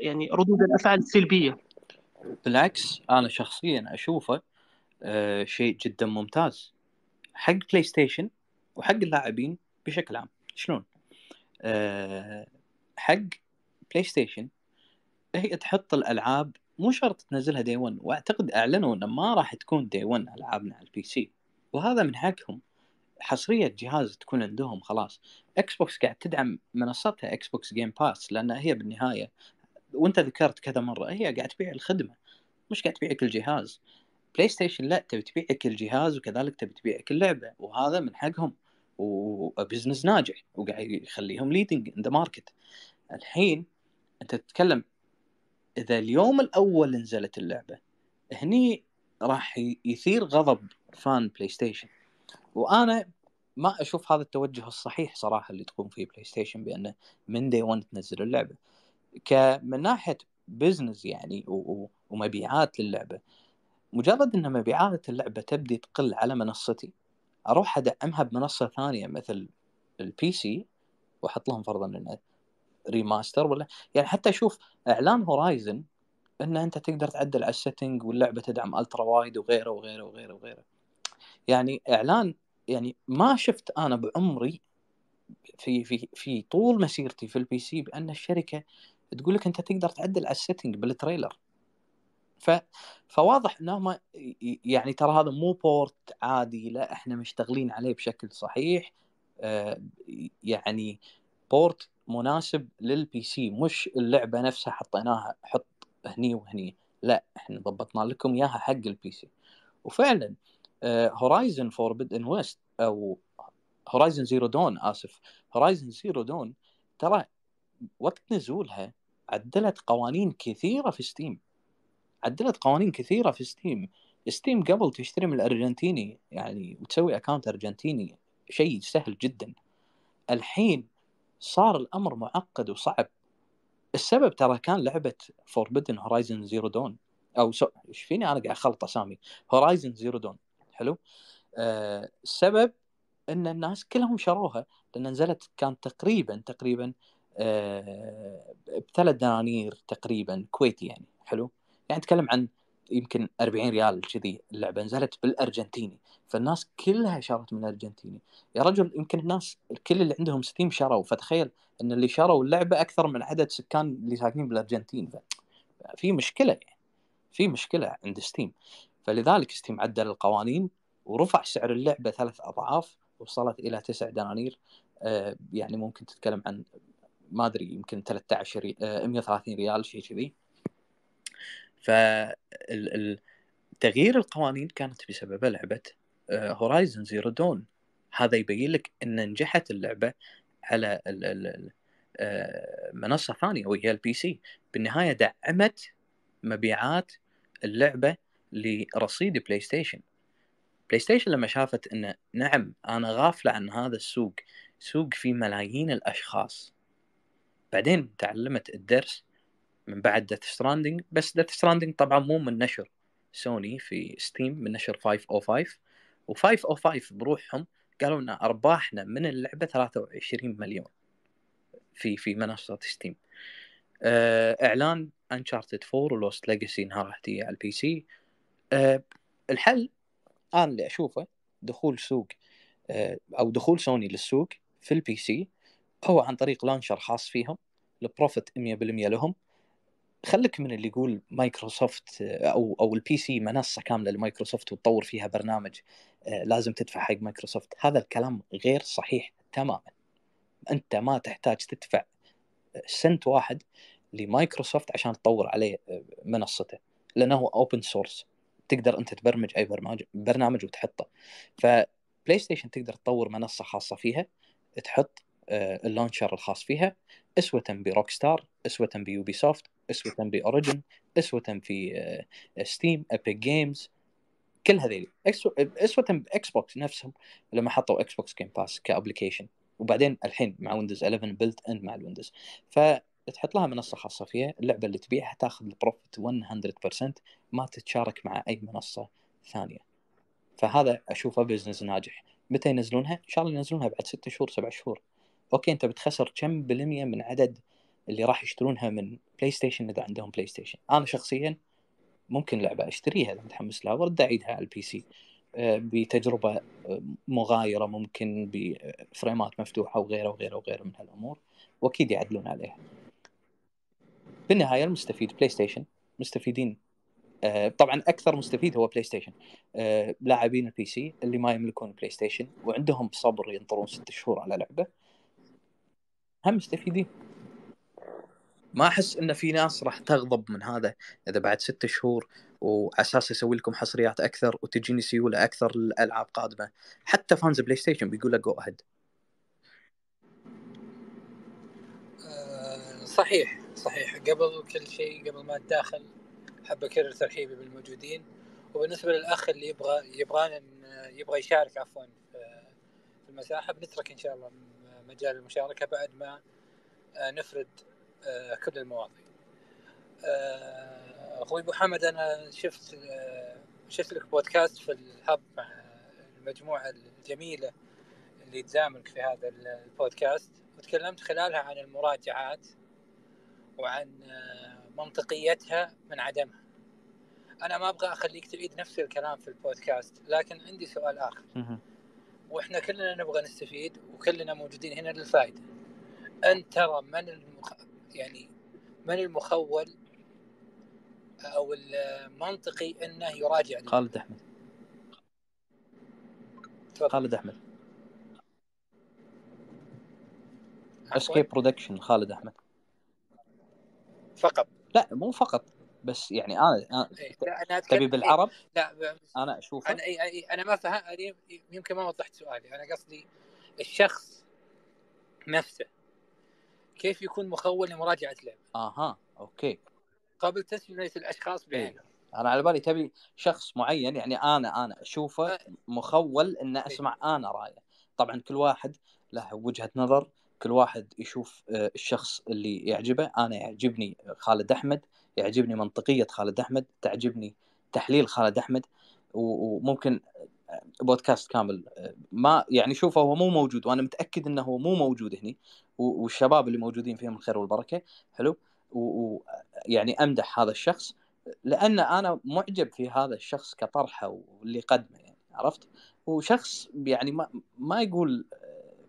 [SPEAKER 1] يعني ردود الأفعال السلبية بالعكس أنا شخصيا
[SPEAKER 2] أشوفه آه، شيء جدا ممتاز حق بلاي ستيشن وحق اللاعبين بشكل عام شلون آه، حق بلاي ستيشن هي تحط الألعاب مو شرط تنزلها دي 1 واعتقد اعلنوا انه ما راح تكون دي 1 العابنا على البي سي وهذا من حقهم حصريه جهاز تكون عندهم خلاص اكس بوكس قاعد تدعم منصتها اكس بوكس جيم باس لان هي بالنهايه وانت ذكرت كذا مره هي قاعد تبيع الخدمه مش قاعد تبيعك الجهاز بلاي ستيشن لا تبي تبيعك الجهاز وكذلك تبي تبيعك اللعبه وهذا من حقهم وبزنس ناجح وقاعد يخليهم ليدنج ان ذا ماركت الحين انت تتكلم اذا اليوم الاول نزلت اللعبه هني راح يثير غضب فان بلاي ستيشن وانا ما اشوف هذا التوجه الصحيح صراحه اللي تقوم فيه بلاي ستيشن بانه من دي 1 تنزل اللعبه كمن ناحيه بزنس يعني ومبيعات للعبه مجرد ان مبيعات اللعبه تبدي تقل على منصتي اروح ادعمها بمنصه ثانيه مثل البي سي واحط لهم فرضا انه ريماستر ولا يعني حتى شوف اعلان هورايزن ان انت تقدر تعدل على السيتنج واللعبه تدعم الترا وايد وغيره وغيره وغيره وغيره يعني اعلان يعني ما شفت انا بعمري في في في طول مسيرتي في البي سي بان الشركه تقول لك انت تقدر تعدل على السيتنج بالتريلر ف... فواضح انهم يعني ترى هذا مو بورت عادي لا احنا مشتغلين عليه بشكل صحيح آه، يعني بورت مناسب للبي سي مش اللعبه نفسها حطيناها حط هني وهني لا احنا ضبطنا لكم اياها حق البي سي وفعلا هورايزن فوربد ان ويست او هورايزن زيرو دون اسف هورايزن زيرو دون ترى وقت نزولها عدلت قوانين كثيره في ستيم عدلت قوانين كثيره في ستيم ستيم قبل تشتري من الارجنتيني يعني وتسوي اكونت ارجنتيني شيء سهل جدا الحين صار الامر معقد وصعب السبب ترى كان لعبه فوربدن هورايزن زيرو دون او ايش فيني انا قاعد اخلط اسامي هورايزن زيرو دون حلو آه السبب ان الناس كلهم شروها لان نزلت كان تقريبا تقريبا آه بثلاث دنانير تقريبا كويتي يعني حلو يعني نتكلم عن يمكن 40 ريال كذي اللعبه نزلت بالارجنتيني فالناس كلها شارت من الارجنتيني يا رجل يمكن الناس كل اللي عندهم ستيم شروا فتخيل ان اللي شروا اللعبه اكثر من عدد سكان اللي ساكنين بالارجنتين في مشكله يعني في مشكله عند ستيم فلذلك ستيم عدل القوانين ورفع سعر اللعبه ثلاث اضعاف وصلت الى تسع دنانير آه، يعني ممكن تتكلم عن ما ادري يمكن 13 130 آه، ريال شيء كذي تغيير القوانين كانت بسبب لعبة هورايزن زيرو دون هذا يبين لك ان نجحت اللعبة على آه، منصة ثانية وهي البي سي بالنهاية دعمت مبيعات اللعبة لرصيد بلاي ستيشن بلاي ستيشن لما شافت ان نعم انا غافلة عن هذا السوق سوق فيه ملايين الاشخاص بعدين تعلمت الدرس من بعد ديث ستراندنج بس ديث ستراندنج طبعا مو من نشر سوني في ستيم من نشر 505 و505 بروحهم قالوا لنا ارباحنا من اللعبه 23 مليون في في منصه ستيم آه، اعلان انشارتد 4 ولوست ليجاسي نهار احتياء على البي سي آه، الحل انا اللي اشوفه دخول سوق آه، او دخول سوني للسوق في البي سي هو عن طريق لانشر خاص فيهم البروفيت 100% لهم خلك من اللي يقول مايكروسوفت آه، او او البي سي منصه كامله لمايكروسوفت وتطور فيها برنامج آه، لازم تدفع حق مايكروسوفت هذا الكلام غير صحيح تماما انت ما تحتاج تدفع سنت واحد لمايكروسوفت عشان تطور عليه آه، منصته لانه اوبن سورس تقدر انت تبرمج اي برنامج برنامج وتحطه فبلاي ستيشن تقدر تطور منصه خاصه فيها تحط آه، اللانشر الخاص فيها اسوة بروك ستار اسوة بيوبي سوفت اسوة باوريجن اسوة في آه، ستيم ابيك جيمز كل هذيل اسوة باكس بوكس نفسهم لما حطوا اكس بوكس جيم باس كابلكيشن وبعدين الحين مع ويندوز 11 بلت اند مع الويندوز ف تحط لها منصه خاصه فيها اللعبه اللي تبيعها تاخذ البروفيت 100% ما تتشارك مع اي منصه ثانيه فهذا اشوفه بزنس ناجح متى ينزلونها ان شاء الله ينزلونها بعد 6 شهور 7 شهور اوكي انت بتخسر كم بالمية من عدد اللي راح يشترونها من بلاي ستيشن اذا عندهم بلاي ستيشن انا شخصيا ممكن لعبه اشتريها اذا متحمس لها وارد اعيدها على البي سي آه، بتجربه آه، مغايره ممكن بفريمات مفتوحه وغيره وغيره وغيره من هالامور واكيد يعدلون عليها بالنهايه المستفيد بلاي ستيشن مستفيدين آه، طبعا اكثر مستفيد هو بلاي ستيشن لاعبين البي سي اللي ما يملكون بلاي ستيشن وعندهم صبر ينطرون ست شهور على لعبه هم مستفيدين ما احس ان في ناس راح تغضب من هذا اذا بعد ستة شهور واساس يسوي لكم حصريات اكثر وتجيني سيوله اكثر للالعاب قادمه حتى فانز بلاي ستيشن بيقول لك جو اهيد
[SPEAKER 3] صحيح صحيح قبل كل شيء قبل ما اتداخل حب اكرر ترحيبي بالموجودين وبالنسبه للاخ اللي يبغى يبغانا يبغى يشارك عفوا في المساحه بنترك ان شاء الله من مجال المشاركه بعد ما آه، نفرد آه، كل المواضيع. آه، اخوي ابو حمد انا شفت شفت لك بودكاست في الهب مع المجموعه الجميله اللي تزامنك في هذا البودكاست وتكلمت خلالها عن المراجعات وعن منطقيتها من عدمها انا ما ابغى اخليك تعيد نفس الكلام في البودكاست لكن عندي سؤال اخر واحنا كلنا نبغى نستفيد وكلنا موجودين هنا للفائده انت ترى من المخ... يعني من المخول او المنطقي انه يراجع لي. خالد
[SPEAKER 2] احمد تفضل. خالد احمد اسكيب برودكشن خالد احمد فقط لا مو فقط بس يعني انا, أنا
[SPEAKER 3] إيه، تبي إيه، بالعرب لا
[SPEAKER 2] انا اشوف انا
[SPEAKER 3] إيه، انا ما فهمت يمكن ما وضحت سؤالي انا قصدي الشخص نفسه كيف يكون مخول لمراجعه لعبه
[SPEAKER 2] اها اوكي قبل تسميه الاشخاص بعينه انا على بالي تبي شخص معين يعني انا انا اشوفه مخول ان اسمع انا رايه طبعا كل واحد له وجهه نظر كل واحد يشوف آه، الشخص اللي يعجبه انا يعجبني خالد احمد يعجبني منطقيه خالد احمد تعجبني تحليل خالد احمد وممكن بودكاست كامل ما يعني شوفه هو مو موجود وانا متاكد انه هو مو موجود هني والشباب اللي موجودين فيهم الخير والبركه حلو ويعني امدح هذا الشخص لان انا معجب في هذا الشخص كطرحه واللي قدمه يعني عرفت وشخص يعني ما, ما يقول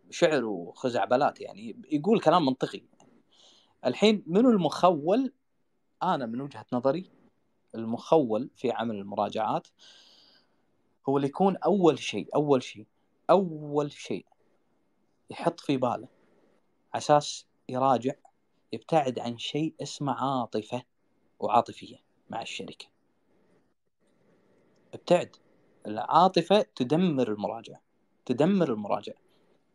[SPEAKER 2] شعر وخزعبلات يعني يقول كلام منطقي يعني الحين منو المخول انا من وجهه نظري المخول في عمل المراجعات هو اللي يكون اول شيء اول شيء اول شيء يحط في باله اساس يراجع يبتعد عن شيء اسمه عاطفه وعاطفيه مع الشركه ابتعد العاطفه تدمر المراجعه تدمر المراجعه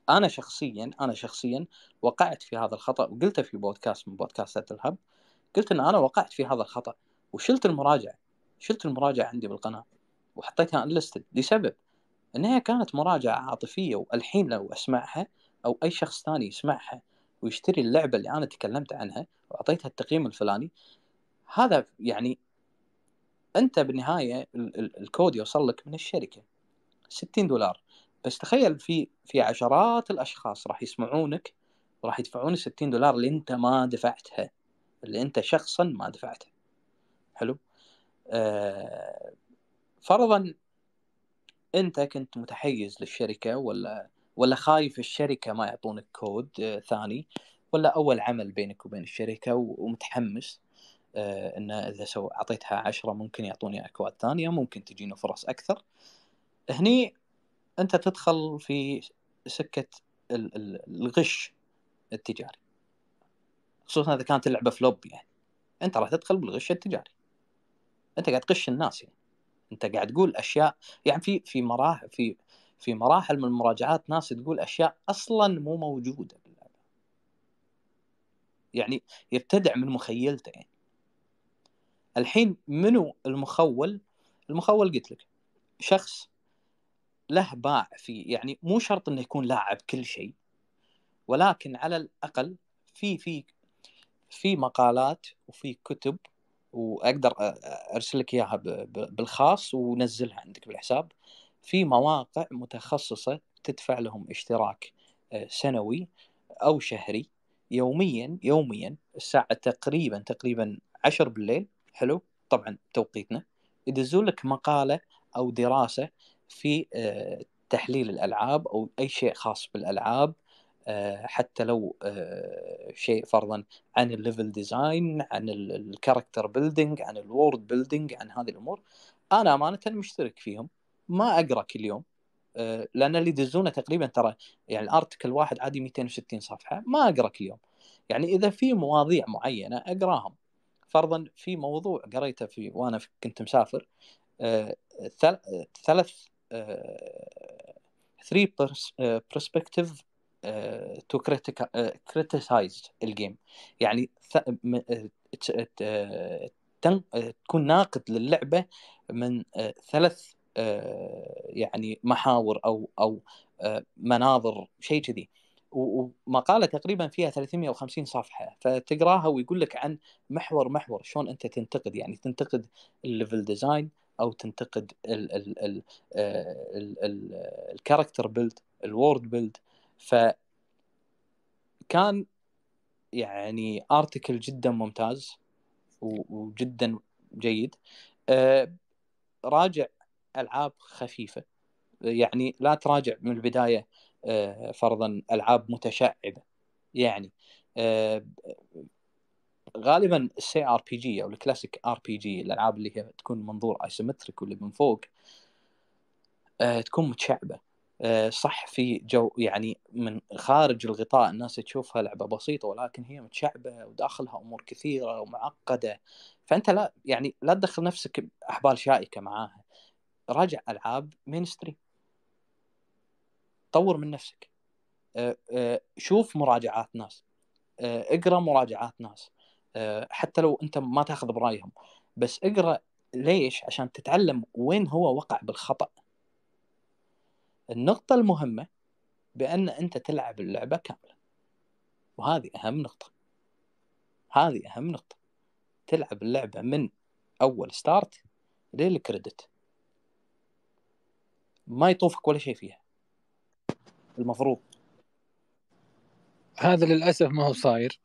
[SPEAKER 2] انا شخصيا انا شخصيا وقعت في هذا الخطا وقلته في بودكاست من بودكاستات الهب قلت ان انا وقعت في هذا الخطا وشلت المراجعه شلت المراجعه عندي بالقناه وحطيتها انلستد لسبب انها كانت مراجعه عاطفيه والحين لو اسمعها او اي شخص ثاني يسمعها ويشتري اللعبه اللي انا تكلمت عنها واعطيتها التقييم الفلاني هذا يعني انت بالنهايه الكود يوصل لك من الشركه 60 دولار بس تخيل في في عشرات الاشخاص راح يسمعونك وراح يدفعون 60 دولار اللي انت ما دفعتها اللي انت شخصا ما دفعته حلو آه فرضا انت كنت متحيز للشركه ولا ولا خايف الشركه ما يعطونك كود آه ثاني ولا اول عمل بينك وبين الشركه ومتحمس آه اذا سو اعطيتها عشرة ممكن يعطوني اكواد ثانيه ممكن تجيني فرص اكثر هني انت تدخل في سكه الغش التجاري خصوصا اذا كانت اللعبه فلوب يعني انت راح تدخل بالغش التجاري انت قاعد تغش الناس يعني انت قاعد تقول اشياء يعني في في مراحل في في مراحل من المراجعات ناس تقول اشياء اصلا مو موجوده باللعبه يعني يبتدع من مخيلته يعني الحين منو المخول المخول قلت لك شخص له باع في يعني مو شرط انه يكون لاعب كل شيء ولكن على الاقل في في في مقالات وفي كتب واقدر ارسل لك اياها بالخاص ونزلها عندك بالحساب في مواقع متخصصه تدفع لهم اشتراك سنوي او شهري يوميا يوميا الساعه تقريبا تقريبا 10 بالليل حلو طبعا توقيتنا يدزون لك مقاله او دراسه في تحليل الالعاب او اي شيء خاص بالالعاب آه، حتى لو آه، شيء فرضا عن الليفل ديزاين عن الكاركتر بيلدينج عن الورد بيلدينج عن هذه الامور انا امانه مشترك فيهم ما اقرا كل يوم آه، لان اللي يدزونه تقريبا ترى يعني الارتكل واحد عادي 260 صفحه ما اقرا كل يوم يعني اذا في مواضيع معينه اقراهم فرضا في موضوع قريته في وانا كنت مسافر ثلاث ثري برسبكتيف تو كريتيسايز الجيم يعني تكون ناقد للعبه من ثلاث يعني محاور او او مناظر شيء كذي ومقاله تقريبا فيها 350 صفحه فتقراها ويقول لك عن محور محور شلون انت تنتقد يعني تنتقد الليفل ديزاين او تنتقد الكاركتر بيلد الورد بيلد ف كان يعني ارتكل جدا ممتاز وجدا جيد آه، راجع العاب خفيفه يعني لا تراجع من البدايه آه، فرضا العاب متشعبه يعني آه، غالبا السي ار بي جي او الكلاسيك ار بي جي الالعاب اللي هي تكون منظور ايسومتريك واللي من فوق تكون متشعبه آه، صح في جو يعني من خارج الغطاء الناس تشوفها لعبه بسيطه ولكن هي متشعبه وداخلها امور كثيره ومعقده فانت لا يعني لا تدخل نفسك باحبال شائكه معاها راجع العاب مينستري طور من نفسك آه، آه، شوف مراجعات ناس اقرا مراجعات ناس حتى لو انت ما تاخذ برايهم بس اقرا ليش عشان تتعلم وين هو وقع بالخطأ النقطة المهمة بأن أنت تلعب اللعبة كاملة وهذه أهم نقطة هذه أهم نقطة تلعب اللعبة من أول ستارت للكريدت ما يطوفك ولا شيء فيها المفروض
[SPEAKER 3] هذا للأسف ما هو صاير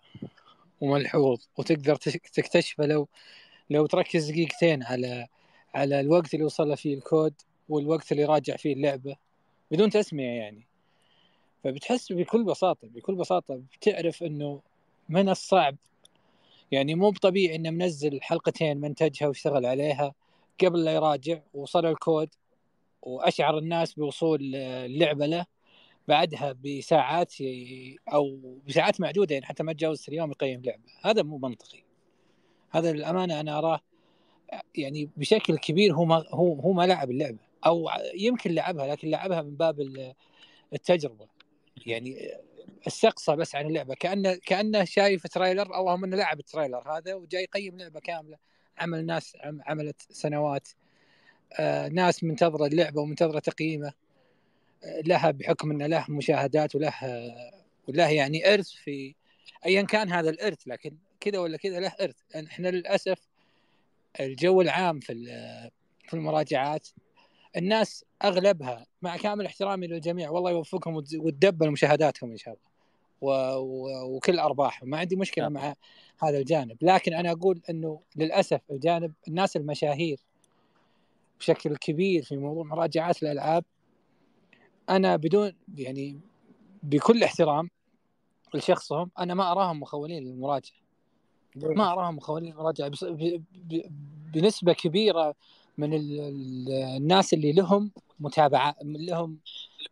[SPEAKER 3] وملحوظ وتقدر تكتشفه لو لو تركز دقيقتين على على الوقت اللي وصل فيه الكود والوقت اللي راجع فيه اللعبة بدون تسميه يعني فبتحس بكل بساطه بكل بساطه بتعرف انه من الصعب يعني مو بطبيعي انه منزل حلقتين منتجها واشتغل عليها قبل لا يراجع وصل الكود واشعر الناس بوصول اللعبه له بعدها بساعات او بساعات معدوده يعني حتى ما تجاوز اليوم يقيم لعبه هذا مو منطقي هذا للامانه انا اراه يعني بشكل كبير هو ما هو هو ما لعب اللعبه او يمكن لعبها لكن لعبها من باب التجربه يعني استقصى بس عن اللعبه كانه كانه شايف تريلر او انه لعب التريلر هذا وجاي يقيم لعبه كامله عمل ناس عملت سنوات آه، ناس منتظره اللعبه ومنتظره تقييمه آه، لها بحكم انه له مشاهدات وله وله يعني ارث في ايا كان هذا الارث لكن كذا ولا كذا له ارث احنا للاسف الجو العام في في المراجعات الناس اغلبها مع كامل احترامي للجميع والله يوفقهم وتدبر مشاهداتهم ان شاء الله و... و... وكل ارباحهم ما عندي مشكله نعم. مع هذا الجانب لكن انا اقول انه للاسف الجانب الناس المشاهير بشكل كبير في موضوع مراجعات الالعاب انا بدون يعني بكل احترام لشخصهم انا ما اراهم مخولين للمراجعه ما اراهم مخولين للمراجعه ب... ب... بنسبه كبيره من الناس اللي لهم متابعه لهم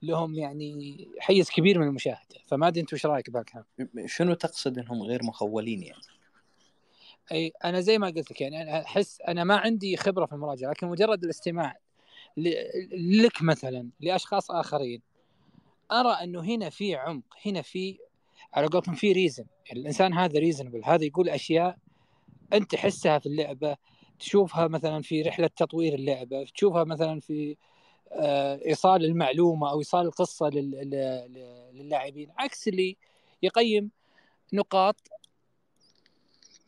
[SPEAKER 3] لهم يعني حيز كبير من المشاهده
[SPEAKER 2] فما ادري انت وش رايك بهالكلام شنو تقصد انهم غير مخولين يعني
[SPEAKER 3] اي انا زي ما قلت لك يعني انا احس انا ما عندي خبره في المراجعه لكن مجرد الاستماع لك مثلا لاشخاص اخرين ارى انه هنا في عمق هنا في على قولتهم في ريزن يعني الانسان هذا ريزنبل هذا يقول اشياء انت تحسها في اللعبه تشوفها مثلا في رحله تطوير اللعبه تشوفها مثلا في آه، ايصال المعلومه او ايصال القصه للاعبين عكس اللي يقيم نقاط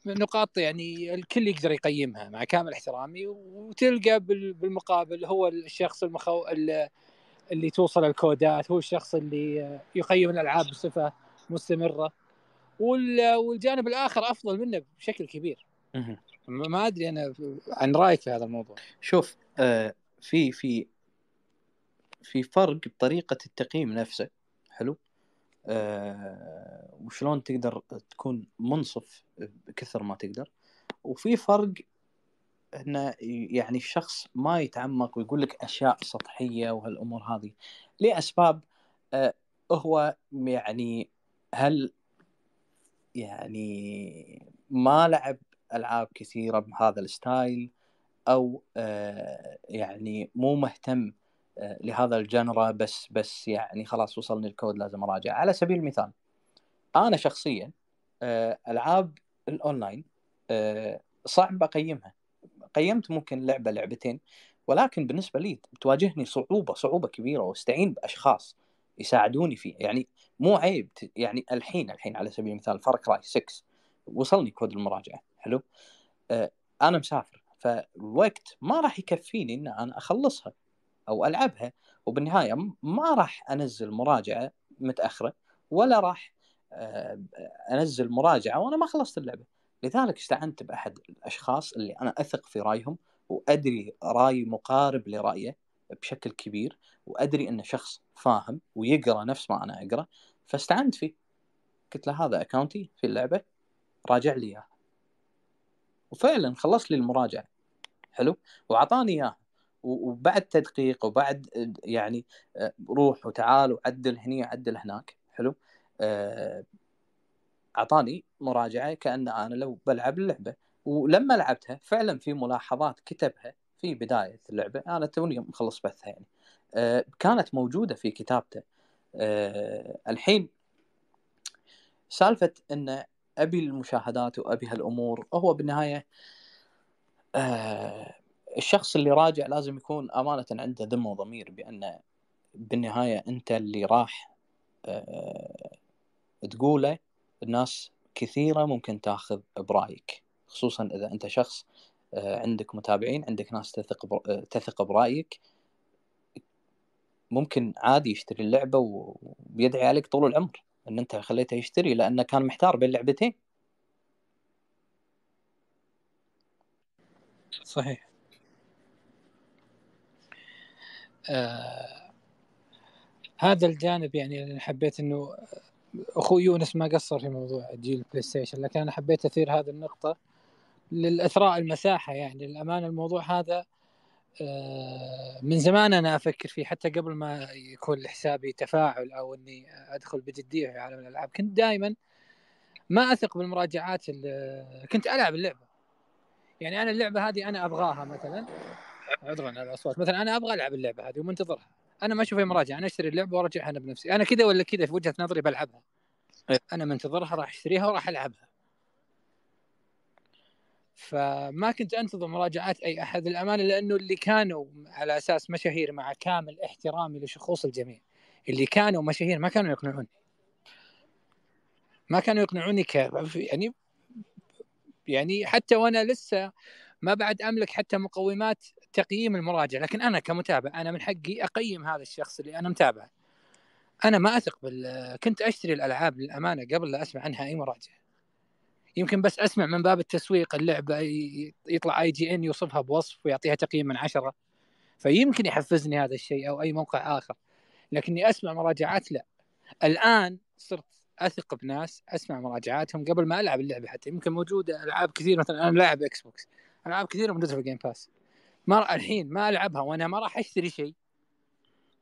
[SPEAKER 3] نقاط يعني الكل يقدر يقيمها مع كامل احترامي وتلقى بالمقابل هو الشخص المخو... اللي توصل الكودات هو الشخص اللي يقيم الالعاب بصفه مستمره والجانب الاخر افضل منه بشكل كبير ما ادري انا
[SPEAKER 2] عن رايك في هذا الموضوع شوف آه في في في فرق بطريقه التقييم نفسه حلو آه وشلون تقدر تكون منصف بكثر ما تقدر وفي فرق انه يعني الشخص ما يتعمق ويقول لك اشياء سطحيه وهالامور هذه لاسباب آه هو يعني هل يعني ما لعب العاب كثيره بهذا الستايل او آه، يعني مو مهتم آه، لهذا الجنرا بس بس يعني خلاص وصلني الكود لازم اراجع على سبيل المثال انا شخصيا آه، العاب الاونلاين صعب اقيمها قيمت ممكن لعبه لعبتين ولكن بالنسبه لي تواجهني صعوبه صعوبه كبيره واستعين باشخاص يساعدوني فيه يعني مو عيب يعني الحين الحين على سبيل المثال فار كراي 6 وصلني كود المراجعه حلو آه، انا مسافر فالوقت ما راح يكفيني ان انا اخلصها او العبها وبالنهايه ما راح انزل مراجعه متاخره ولا راح آه، انزل مراجعه وانا ما خلصت اللعبه لذلك استعنت باحد الاشخاص اللي انا اثق في رايهم وادري راي مقارب لرايه بشكل كبير وادري انه شخص فاهم ويقرا نفس ما انا اقرا فاستعنت فيه قلت له هذا اكونتي في اللعبه راجع لي اياها وفعلا خلص لي المراجعه حلو واعطاني اياها وبعد تدقيق وبعد يعني آه، روح وتعال وعدل هني وعدل هناك حلو آه، اعطاني مراجعه كان انا لو بلعب اللعبه ولما لعبتها فعلا في ملاحظات كتبها في بدايه اللعبه انا توني مخلص بثها يعني آه، كانت موجوده في كتابته الحين سالفه انه ابي المشاهدات وابي هالامور هو بالنهايه آه الشخص اللي راجع لازم يكون امانه عنده ذمه وضمير بان بالنهايه انت اللي راح آه تقوله الناس كثيره ممكن تاخذ برايك خصوصا اذا انت شخص آه عندك متابعين عندك ناس تثق آه، تثق برايك ممكن عادي يشتري اللعبه ويدعي عليك طول العمر ان انت خليته يشتري لانه كان محتار بين لعبتين
[SPEAKER 3] صحيح آه هذا الجانب يعني اللي حبيت انه اخوي يونس ما قصر في موضوع جيل البلاي ستيشن لكن انا حبيت اثير هذه النقطه للاثراء المساحه يعني للامانه الموضوع هذا آه، من زمان انا افكر فيه حتى قبل ما يكون حسابي تفاعل او اني ادخل بجديه في عالم الالعاب كنت دائما ما اثق بالمراجعات كنت العب اللعبه يعني انا اللعبه هذه انا ابغاها مثلا عذرا على الاصوات مثلا انا ابغى العب اللعبه هذه ومنتظرها انا ما اشوف اي مراجعه انا اشتري اللعبه وارجعها انا بنفسي انا كذا ولا كذا في وجهه نظري بلعبها إيه. انا منتظرها راح اشتريها وراح العبها فما كنت انتظر مراجعات اي احد للامانه لانه اللي كانوا على اساس مشاهير مع كامل احترامي لشخوص الجميع اللي كانوا مشاهير ما كانوا يقنعوني ما كانوا يقنعوني ك يعني يعني حتى وانا لسه ما بعد املك حتى مقومات تقييم المراجع لكن انا كمتابع انا من حقي اقيم هذا الشخص اللي انا متابعه انا ما اثق بال كنت اشتري الالعاب للامانه قبل لا اسمع عنها اي مراجع يمكن بس اسمع من باب التسويق اللعبه يطلع اي جي ان يوصفها بوصف ويعطيها تقييم من عشره فيمكن يحفزني هذا الشيء او اي موقع اخر لكني اسمع مراجعات لا الان صرت اثق بناس اسمع مراجعاتهم قبل ما العب اللعبه حتى يمكن موجوده العاب كثير مثلا انا لاعب اكس بوكس العاب كثيره موجوده في الجيم باس ما الحين ما العبها وانا ما راح اشتري شيء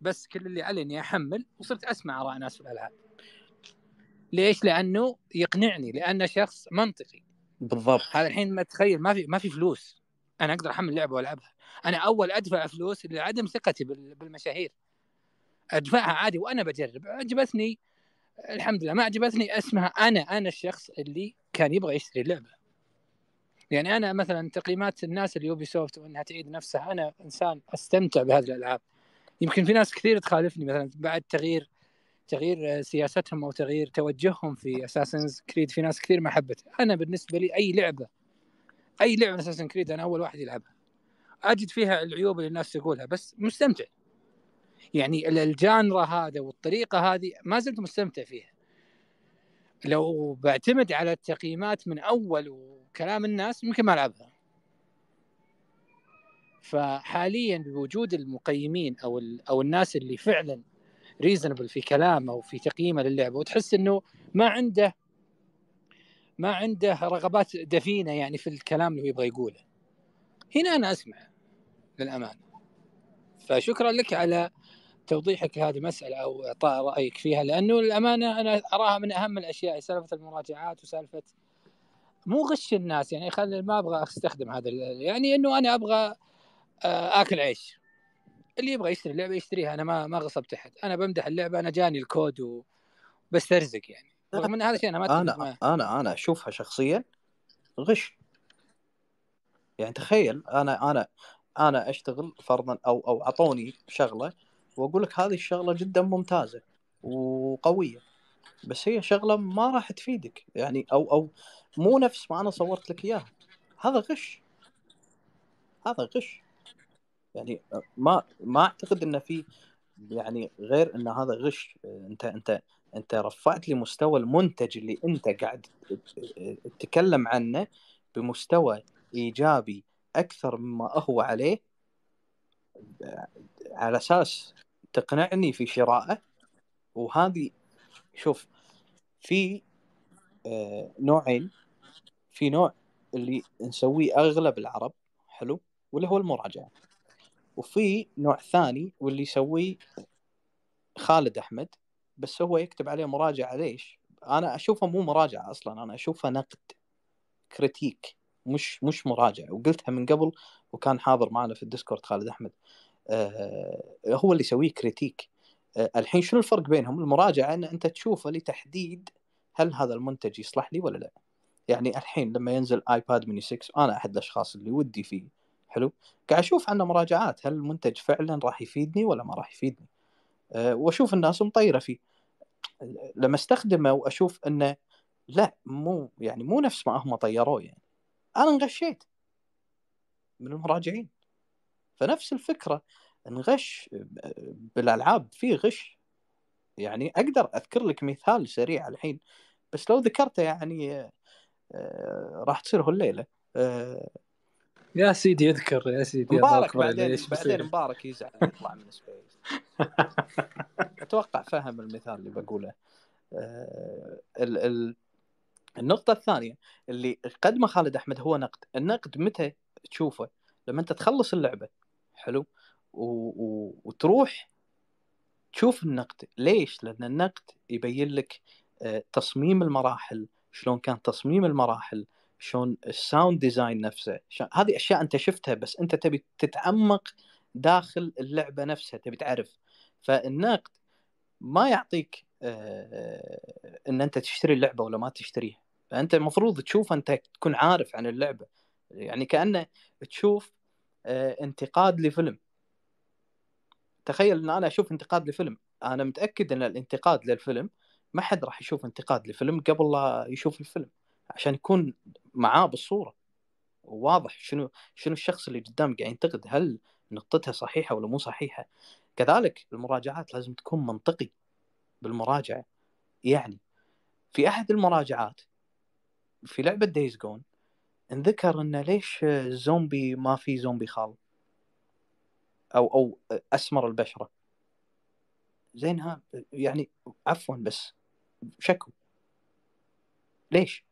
[SPEAKER 3] بس كل اللي علي اني احمل وصرت اسمع اراء ناس في الالعاب ليش؟ لانه يقنعني لانه شخص منطقي بالضبط هذا الحين ما تخيل ما في ما في فلوس انا اقدر احمل لعبه والعبها انا اول ادفع فلوس لعدم ثقتي بالمشاهير ادفعها عادي وانا بجرب عجبتني الحمد لله ما عجبتني اسمها انا انا الشخص اللي كان يبغى يشتري اللعبه يعني انا مثلا تقييمات الناس اليوبي سوفت وانها تعيد نفسها انا انسان استمتع بهذه الالعاب يمكن في ناس كثير تخالفني مثلا بعد تغيير تغيير سياستهم او تغيير توجههم في اساسنز كريد في ناس كثير ما حبته انا بالنسبه لي اي لعبه اي لعبه اساسن كريد انا اول واحد يلعبها اجد فيها العيوب اللي الناس تقولها بس مستمتع يعني الجانرا هذا والطريقه هذه ما زلت مستمتع فيها لو بعتمد على التقييمات من اول وكلام الناس يمكن ما العبها فحاليا بوجود المقيمين او او الناس اللي فعلا ريزونبل في كلامه وفي تقييمه للعبه وتحس انه ما عنده ما عنده رغبات دفينه يعني في الكلام اللي هو يبغى يقوله هنا انا اسمع للامانه فشكرا لك على توضيحك لهذه المساله او اعطاء رايك فيها لانه الامانه انا اراها من اهم الاشياء سالفه المراجعات وسالفه مو غش الناس يعني خل ما ابغى استخدم هذا يعني انه انا ابغى آه، اكل عيش اللي يبغى يشتري اللعبه يشتريها انا ما ما غصبت احد انا بمدح اللعبه انا جاني الكود وبسترزق يعني رغم ان هذا الشيء انا ما انا ما.
[SPEAKER 2] انا انا اشوفها شخصيا غش يعني تخيل انا انا انا اشتغل فرضا او او اعطوني شغله واقول لك هذه الشغله جدا ممتازه وقويه بس هي شغله ما راح تفيدك يعني او او مو نفس ما انا صورت لك اياها هذا غش هذا غش يعني آه، ما ما اعتقد انه في يعني غير ان هذا غش آه، انت انت انت رفعت لي مستوى المنتج اللي انت قاعد تتكلم عنه بمستوى ايجابي اكثر مما هو عليه آه، على اساس تقنعني في شرائه وهذه شوف في نوعين في نوع اللي نسويه اغلب العرب حلو واللي هو المراجعه وفي نوع ثاني واللي يسويه خالد احمد بس هو يكتب عليه مراجعه ليش؟ انا اشوفه مو مراجعه اصلا انا اشوفه نقد كريتيك مش مش مراجعه وقلتها من قبل وكان حاضر معنا في الديسكورد خالد احمد آه هو اللي يسويه كريتيك آه الحين شنو الفرق بينهم؟ المراجعه ان انت تشوفه لتحديد هل هذا المنتج يصلح لي ولا لا؟ يعني الحين لما ينزل ايباد ميني 6 انا احد الاشخاص اللي ودي فيه حلو قاعد اشوف عنه مراجعات هل المنتج فعلا راح يفيدني ولا ما راح يفيدني أه واشوف الناس مطيره فيه لما استخدمه واشوف انه لا مو يعني مو نفس ما هم طيروه يعني انا انغشيت من المراجعين فنفس الفكره انغش بالالعاب في غش يعني اقدر اذكر لك مثال سريع الحين بس لو ذكرته يعني أه، راح تصير هالليله أه، يا سيدي اذكر يا سيدي مبارك بعدين بعدين مبارك يزعل يطلع من سبيس [laughs] اتوقع فهم المثال اللي بقوله آه ال ال النقطة الثانية اللي ما خالد احمد هو نقد، النقد متى تشوفه؟ لما انت تخلص اللعبة حلو و... و... وتروح تشوف النقد، ليش؟ لأن النقد يبين لك آه، تصميم المراحل، شلون كان تصميم المراحل، شلون الساوند ديزاين نفسه هذه اشياء انت شفتها بس انت تبي تتعمق داخل اللعبه نفسها تبي تعرف فالنقد ما يعطيك آه، ان انت تشتري اللعبه ولا ما تشتريها فانت المفروض تشوف انت تكون عارف عن اللعبه يعني كانه تشوف آه، انتقاد لفيلم تخيل ان انا اشوف انتقاد لفيلم انا متاكد ان الانتقاد للفيلم ما حد راح يشوف انتقاد لفيلم قبل لا يشوف الفيلم عشان يكون معاه بالصوره وواضح شنو شنو الشخص اللي قدام قاعد ينتقد هل نقطتها صحيحه ولا مو صحيحه كذلك المراجعات لازم تكون منطقي بالمراجعه يعني في احد المراجعات في لعبه دايز جون انذكر انه ليش الزومبي ما في زومبي خال او او اسمر البشره زين ها يعني عفوا بس شكو ليش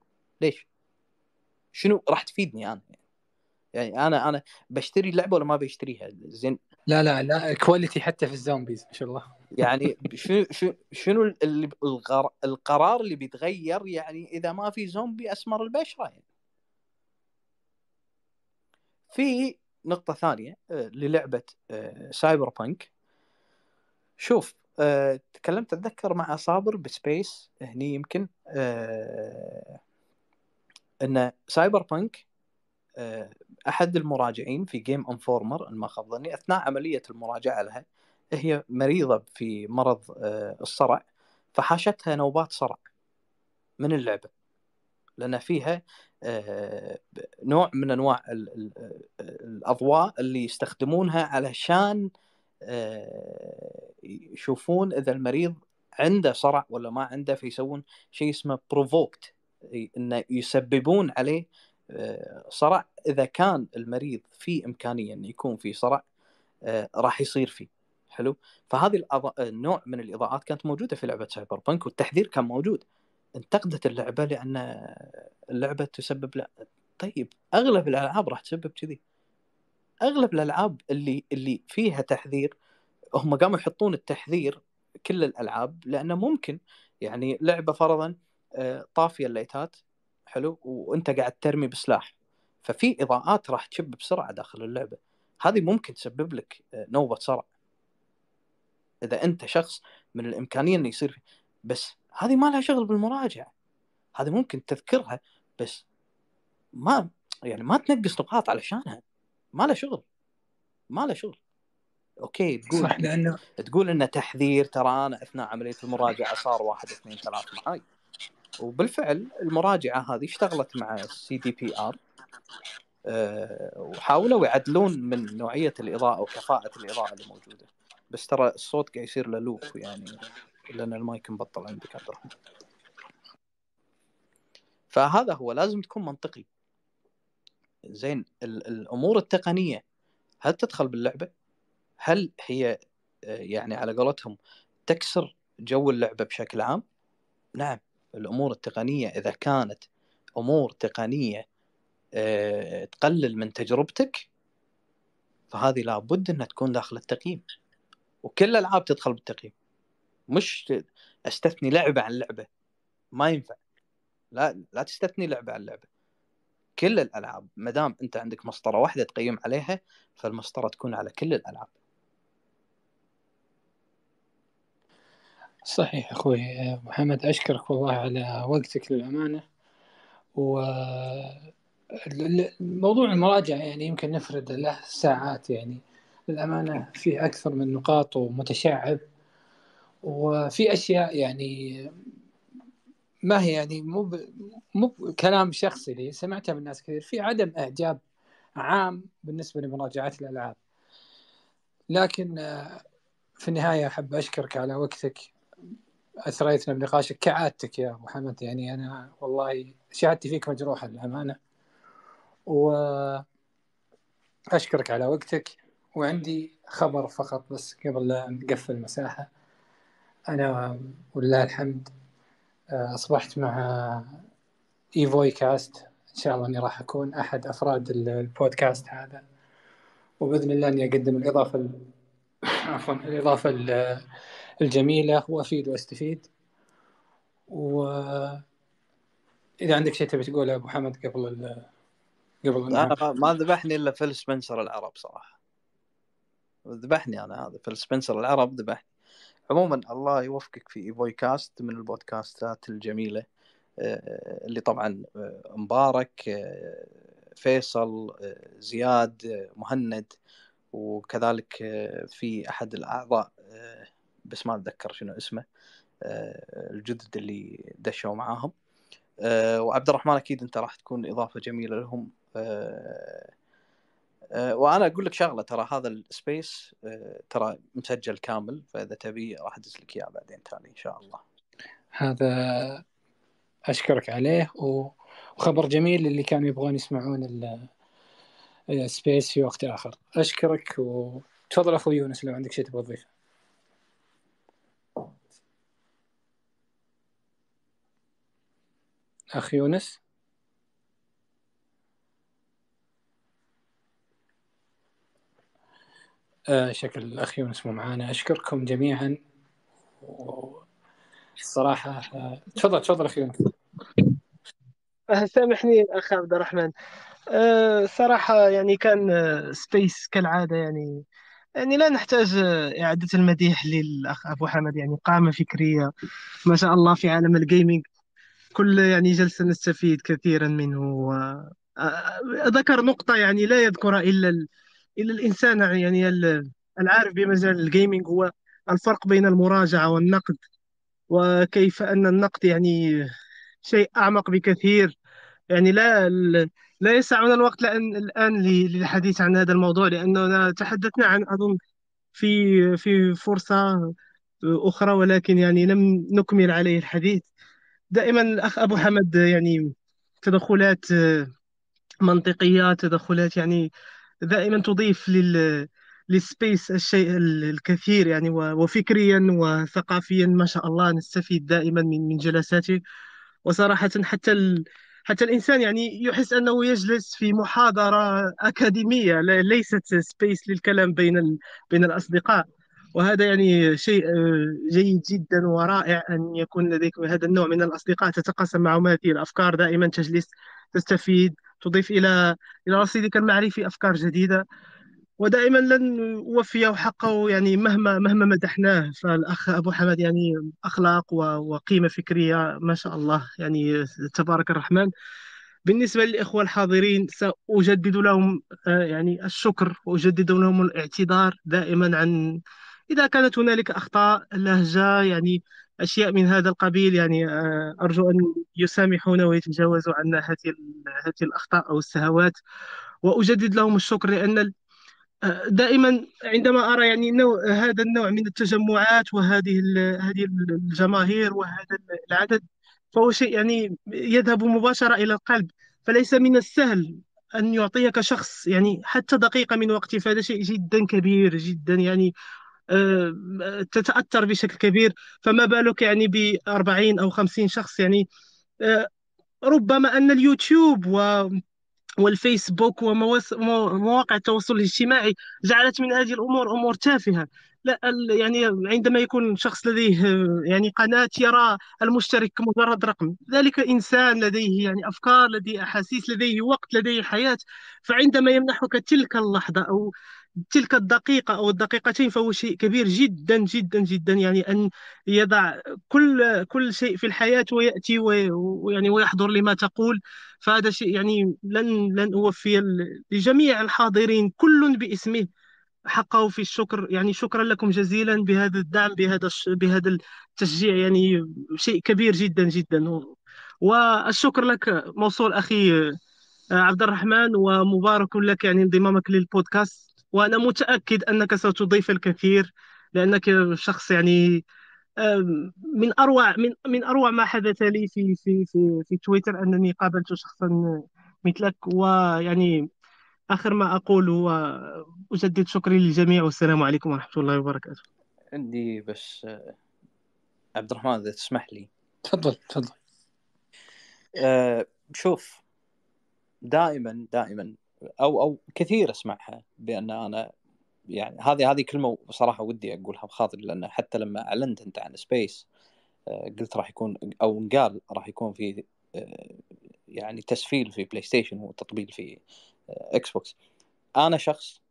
[SPEAKER 2] ليش؟ شنو راح تفيدني انا؟ يعني انا انا بشتري اللعبه ولا ما بشتريها؟ زين
[SPEAKER 3] لا لا لا كواليتي حتى في الزومبيز ما شاء الله
[SPEAKER 2] يعني [laughs] شنو شنو القرار اللي بيتغير يعني اذا ما في زومبي اسمر البشره يعني. في نقطة ثانية آه، للعبة سايبر آه، بانك شوف آه، تكلمت اتذكر مع صابر بسبيس هني يمكن ان سايبر بانك آه، احد المراجعين في جيم انفورمر ان ما خاب ظني اثناء عمليه المراجعه لها هي مريضه في مرض آه، الصرع فحاشتها نوبات صرع من اللعبه لان فيها آه، نوع من انواع الاضواء اللي يستخدمونها علشان يشوفون اذا المريض عنده صرع ولا ما عنده فيسوون شيء اسمه بروفوكت انه يسببون عليه آه، صرع اذا كان المريض في امكانيه انه يكون في صرع آه، راح يصير فيه حلو فهذه الأض... النوع آه، من الاضاءات كانت موجوده في لعبه سايبر بانك والتحذير كان موجود انتقدت اللعبه لان اللعبه تسبب لا طيب اغلب الالعاب راح تسبب كذي اغلب الالعاب اللي اللي فيها تحذير هم قاموا يحطون التحذير كل الالعاب لانه ممكن يعني لعبه فرضا طافيه الليتات حلو وانت قاعد ترمي بسلاح ففي اضاءات راح تشب بسرعه داخل اللعبه هذه ممكن تسبب لك آه، نوبه صرع اذا انت شخص من الامكانيه انه يصير فيه. بس هذه ما لها شغل بالمراجعه هذه ممكن تذكرها بس ما يعني ما تنقص نقاط علشانها ما لها شغل ما لها شغل اوكي تقول صح لانه تقول انه تحذير ترى انا اثناء عمليه المراجعه صار واحد اثنين ثلاث معاي وبالفعل المراجعه هذه اشتغلت مع السي دي بي ار وحاولوا يعدلون من نوعيه الاضاءه وكفاءه الاضاءه اللي موجوده بس ترى الصوت قاعد يصير له لوب يعني لان المايك مبطل عندك عبد الرحمن فهذا هو لازم تكون منطقي زين الامور التقنيه هل تدخل باللعبه؟ هل هي آه، يعني على قولتهم تكسر جو اللعبه بشكل عام؟ نعم الامور التقنيه اذا كانت امور تقنيه آه، تقلل من تجربتك فهذه لابد انها تكون داخل التقييم وكل الالعاب تدخل بالتقييم مش استثني لعبه عن لعبه ما ينفع لا لا تستثني لعبه عن لعبه كل الالعاب ما دام انت عندك مسطره واحده تقيم عليها فالمسطره تكون على كل الالعاب
[SPEAKER 3] صحيح أخوي محمد أشكرك والله على وقتك للأمانة و موضوع المراجعة يعني يمكن نفرد له ساعات يعني للأمانة في أكثر من نقاط ومتشعب وفي أشياء يعني ما هي يعني مو مو كلام شخصي لي سمعتها من ناس كثير في عدم إعجاب عام بالنسبة لمراجعة الألعاب لكن في النهاية أحب أشكرك على وقتك اثريتنا بنقاشك كعادتك يا ابو حمد يعني انا والله شهادتي فيك مجروحه للامانه و اشكرك على وقتك وعندي خبر فقط بس قبل لا نقفل المساحه انا ولله الحمد آه، اصبحت مع ايفوي كاست ان شاء الله اني راح اكون احد افراد البودكاست هذا وباذن الله اني اقدم الاضافه ال... [coughs] عفوا الاضافه الجميله وافيد واستفيد و اذا عندك شيء تبي تقوله ابو حمد قبل ال...
[SPEAKER 2] قبل لا ما ذبحني الا فيل سبنسر العرب صراحه ذبحني انا هذا فيل سبنسر العرب ذبحني عموما الله يوفقك في ايفوي كاست من البودكاستات الجميله آه، اللي طبعا آه، مبارك آه، فيصل زياد مهند وكذلك في احد الاعضاء بس ما اتذكر شنو اسمه آه، الجدد اللي دشوا معاهم آه، وعبد الرحمن اكيد انت راح تكون اضافه جميله لهم آه، وانا اقول لك شغله ترى هذا السبيس ترى مسجل كامل فاذا تبي راح ادز لك اياه بعدين تالي ان شاء الله
[SPEAKER 3] هذا اشكرك عليه وخبر جميل اللي كانوا يبغون يسمعون السبيس في وقت اخر اشكرك وتفضل اخوي يونس لو عندك شيء تبغى تضيفه أخ يونس آه، شكل الأخ يونس مو معانا أشكركم جميعا الصراحة تفضل آه تفضل أخ يونس
[SPEAKER 1] سامحني أخ عبد الرحمن أه صراحة يعني كان سبيس آه، كالعادة يعني يعني لا نحتاج آه، إعادة المديح للأخ أبو حمد يعني قامة فكرية ما شاء الله في عالم الجيمنج كل يعني جلسة نستفيد كثيرا منه و... ذكر نقطة يعني لا يذكرها إلا إلا الإنسان يعني, يعني العارف بمجال الجيمنج هو الفرق بين المراجعة والنقد وكيف أن النقد يعني شيء أعمق بكثير يعني لا لا يسعنا الوقت لأن الآن للحديث عن هذا الموضوع لأننا تحدثنا عن أظن في في فرصة أخرى ولكن يعني لم نكمل عليه الحديث دائما الاخ ابو حمد يعني تدخلات آه، منطقيه تدخلات يعني دائما تضيف لل للسبيس الشيء الكثير يعني وفكريا وثقافيا ما شاء الله نستفيد دائما من من جلساتك وصراحه حتى ال... حتى الانسان يعني يحس انه يجلس في محاضره اكاديميه ليست سبيس للكلام بين ال... بين الاصدقاء وهذا يعني شيء آه، جيد جدا ورائع أن يكون لديك هذا النوع من الأصدقاء تتقاسم معهم هذه الأفكار دائما تجلس تستفيد تضيف إلى إلى رصيدك المعرفي أفكار جديدة ودائما لن أوفيه حقه يعني مهما مهما مدحناه فالأخ أبو حمد يعني أخلاق وقيمة فكرية ما شاء الله يعني تبارك الرحمن بالنسبة للإخوة الحاضرين سأجدد لهم آه، يعني الشكر وأجدد لهم الاعتذار دائما عن إذا كانت هنالك أخطاء لهجة يعني أشياء من هذا القبيل يعني آه، أرجو أن يسامحونا ويتجاوزوا عنا هذه هذه الأخطاء أو السهوات وأجدد لهم الشكر لأن آه، دائما عندما أرى يعني نوع هذا النوع من التجمعات وهذه هذه الجماهير وهذا العدد فهو شيء يعني يذهب مباشرة إلى القلب فليس من السهل أن يعطيك شخص يعني حتى دقيقة من وقته فهذا شيء جدا كبير جدا يعني آه، تتاثر بشكل كبير فما بالك يعني ب 40 او 50 شخص يعني آه، ربما ان اليوتيوب و والفيسبوك ومواقع التواصل الاجتماعي جعلت من هذه الامور امور تافهه لا يعني عندما يكون شخص لديه يعني قناه يرى المشترك مجرد رقم ذلك انسان لديه يعني افكار لديه احاسيس لديه وقت لديه حياه فعندما يمنحك تلك اللحظه او تلك الدقيقة أو الدقيقتين فهو شيء كبير جدا جدا جدا يعني أن يضع كل كل شيء في الحياة ويأتي ويعني ويحضر لما تقول فهذا شيء يعني لن لن أوفي لجميع الحاضرين كل باسمه حقه في الشكر يعني شكرا لكم جزيلا بهذا الدعم بهذا بهذا التشجيع يعني شيء كبير جدا جدا والشكر لك موصول أخي عبد الرحمن ومبارك لك يعني انضمامك للبودكاست وانا متاكد انك ستضيف الكثير لانك شخص يعني من اروع من من اروع ما حدث لي في في في في تويتر انني قابلت شخصا مثلك ويعني اخر ما اقول هو اجدد شكري للجميع والسلام عليكم ورحمه الله وبركاته
[SPEAKER 2] عندي بس آه، عبد الرحمن اذا تسمح لي
[SPEAKER 1] تفضل تفضل
[SPEAKER 2] أه شوف دائما دائما او او كثير اسمعها بان انا يعني هذه هذه كلمه بصراحه ودي اقولها بخاطري لان حتى لما اعلنت انت عن سبيس آه، قلت راح يكون او قال راح يكون في آه، يعني تسفيل في بلاي ستيشن وتطبيل في اكس آه، بوكس انا شخص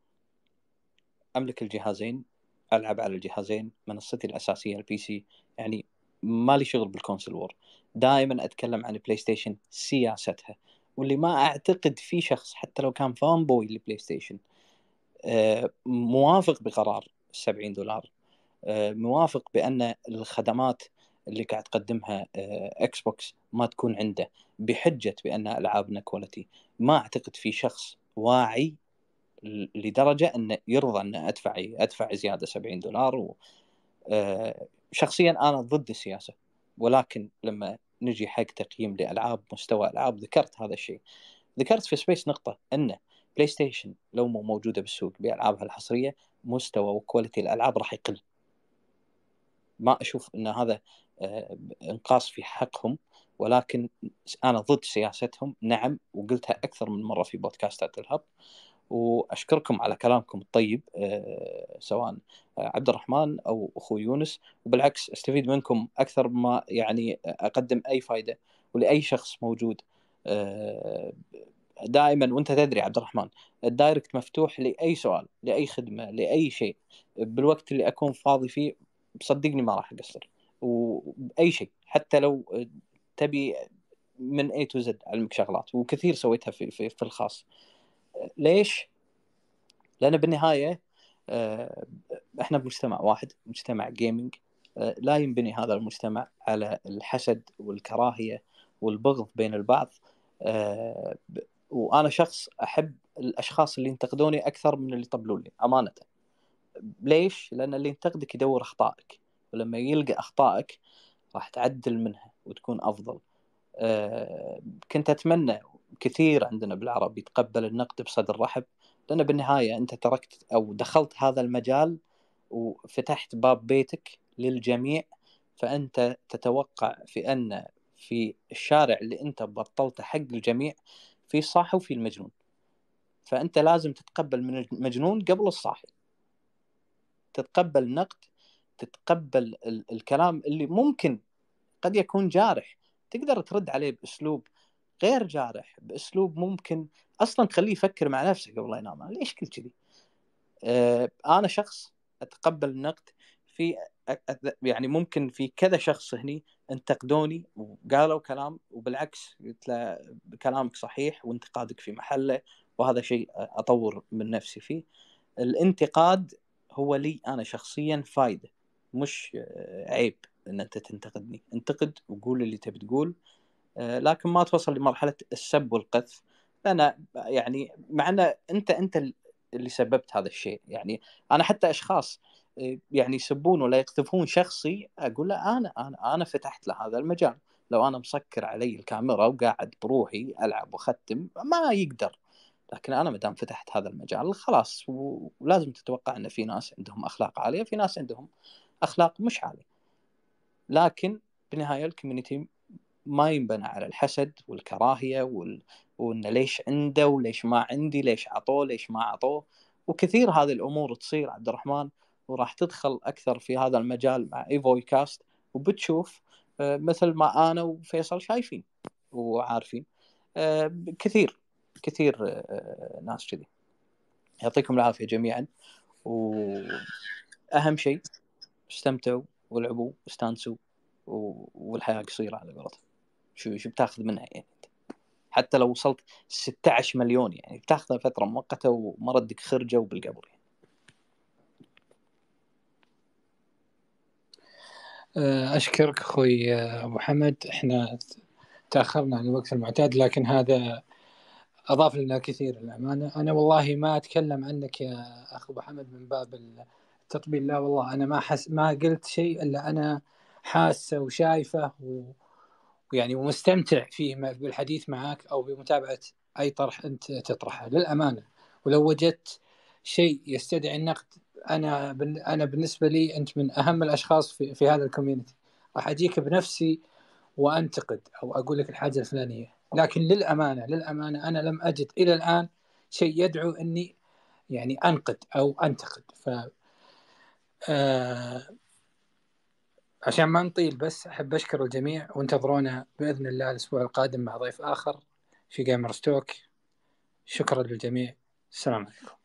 [SPEAKER 2] املك الجهازين العب على الجهازين منصتي الاساسيه البي سي يعني ما لي شغل بالكونسل وور دائما اتكلم عن بلاي ستيشن سياستها واللي ما اعتقد في شخص حتى لو كان فان بوي للبلاي ستيشن آه، موافق بقرار 70 دولار آه، موافق بان الخدمات اللي قاعد تقدمها اكس آه، بوكس ما تكون عنده بحجه بان العابنا كواليتي ما اعتقد في شخص واعي لدرجه انه يرضى ان ادفع ادفع زياده 70 دولار و شخصيا انا ضد السياسه ولكن لما نجي حق تقييم لالعاب مستوى العاب ذكرت هذا الشيء ذكرت في سبيس نقطه ان بلاي ستيشن لو مو موجوده بالسوق بالعابها الحصريه مستوى وكواليتي الالعاب راح يقل ما اشوف ان هذا آه، انقاص في حقهم ولكن انا ضد سياستهم نعم وقلتها اكثر من مره في بودكاستات الهب واشكركم على كلامكم الطيب آه، سواء عبد الرحمن او اخوي يونس وبالعكس استفيد منكم اكثر ما يعني اقدم اي فائده ولاي شخص موجود آه، دائما وانت تدري عبد الرحمن الدايركت مفتوح لاي سؤال لاي خدمه لاي شيء بالوقت اللي اكون فاضي فيه صدقني ما راح اقصر وباي شيء حتى لو تبي من اي تو زد علمك شغلات وكثير سويتها في, في, في الخاص ليش؟ لان بالنهايه آه، احنا بمجتمع واحد مجتمع جيمنج آه، لا ينبني هذا المجتمع على الحسد والكراهيه والبغض بين البعض آه، وانا شخص احب الاشخاص اللي ينتقدوني اكثر من اللي يطبلون لي امانه ليش؟ لان اللي ينتقدك يدور اخطائك ولما يلقى اخطائك راح تعدل منها وتكون افضل كنت اتمنى كثير عندنا بالعرب يتقبل النقد بصدر رحب لأن بالنهاية أنت تركت أو دخلت هذا المجال وفتحت باب بيتك للجميع فأنت تتوقع في أن في الشارع اللي أنت بطلته حق الجميع في صاحي وفي المجنون فأنت لازم تتقبل من المجنون قبل الصاحي تتقبل النقد تتقبل الكلام اللي ممكن قد يكون جارح تقدر ترد عليه بأسلوب غير جارح باسلوب ممكن اصلا تخليه يفكر مع نفسه قبل لا ينام ليش كل كذي؟ آه انا شخص اتقبل النقد في يعني ممكن في كذا شخص هني انتقدوني وقالوا كلام وبالعكس قلت له كلامك صحيح وانتقادك في محله وهذا شيء اطور من نفسي فيه الانتقاد هو لي انا شخصيا فايده مش عيب ان انت تنتقدني انتقد وقول اللي تبي تقول آه، لكن ما توصل لمرحله السب والقذف انا يعني مع ان انت انت اللي سببت هذا الشيء يعني انا حتى اشخاص آه، يعني يسبون ولا يقذفون شخصي اقول له انا انا انا فتحت له هذا المجال لو انا مسكر علي الكاميرا وقاعد بروحي العب واختم ما يقدر لكن انا ما دام فتحت هذا المجال خلاص ولازم تتوقع ان في ناس عندهم اخلاق عاليه في ناس عندهم اخلاق مش عاليه لكن بالنهايه الكوميونتي ما ينبنى على الحسد والكراهيه وال... وانه ليش عنده وليش ما عندي ليش عطوه ليش ما عطوه وكثير هذه الامور تصير عبد الرحمن وراح تدخل اكثر في هذا المجال مع ايفوي كاست وبتشوف آه، مثل ما انا وفيصل شايفين وعارفين آه، كثير كثير آه، ناس كذي يعطيكم العافيه جميعا واهم شيء استمتعوا والعبوا استانسوا والحياه قصيره على قولتهم شو شو بتاخذ منها يعني حتى لو وصلت 16 مليون يعني بتاخذها فتره مؤقته وما ردك خرجه وبالقبر يعني.
[SPEAKER 3] أه، اشكرك اخوي أه، ابو حمد احنا تاخرنا عن الوقت المعتاد لكن هذا اضاف لنا كثير للامانه انا والله ما اتكلم عنك يا اخ ابو حمد من باب التطبيل لا والله انا ما حس ما قلت شيء الا انا حاسه وشايفه و... يعني ومستمتع فيه بالحديث معك او بمتابعه اي طرح انت تطرحه للامانه ولو وجدت شيء يستدعي النقد انا انا بالنسبه لي انت من اهم الاشخاص في, في هذا الكوميونتي راح اجيك بنفسي وانتقد او اقول لك الحاجه الفلانيه لكن للامانه للامانه انا لم اجد الى الان شيء يدعو اني يعني انقد او انتقد ف آه عشان ما نطيل بس احب اشكر الجميع وانتظرونا باذن الله الاسبوع القادم مع ضيف اخر في جيمر ستوك شكرا للجميع
[SPEAKER 1] السلام عليكم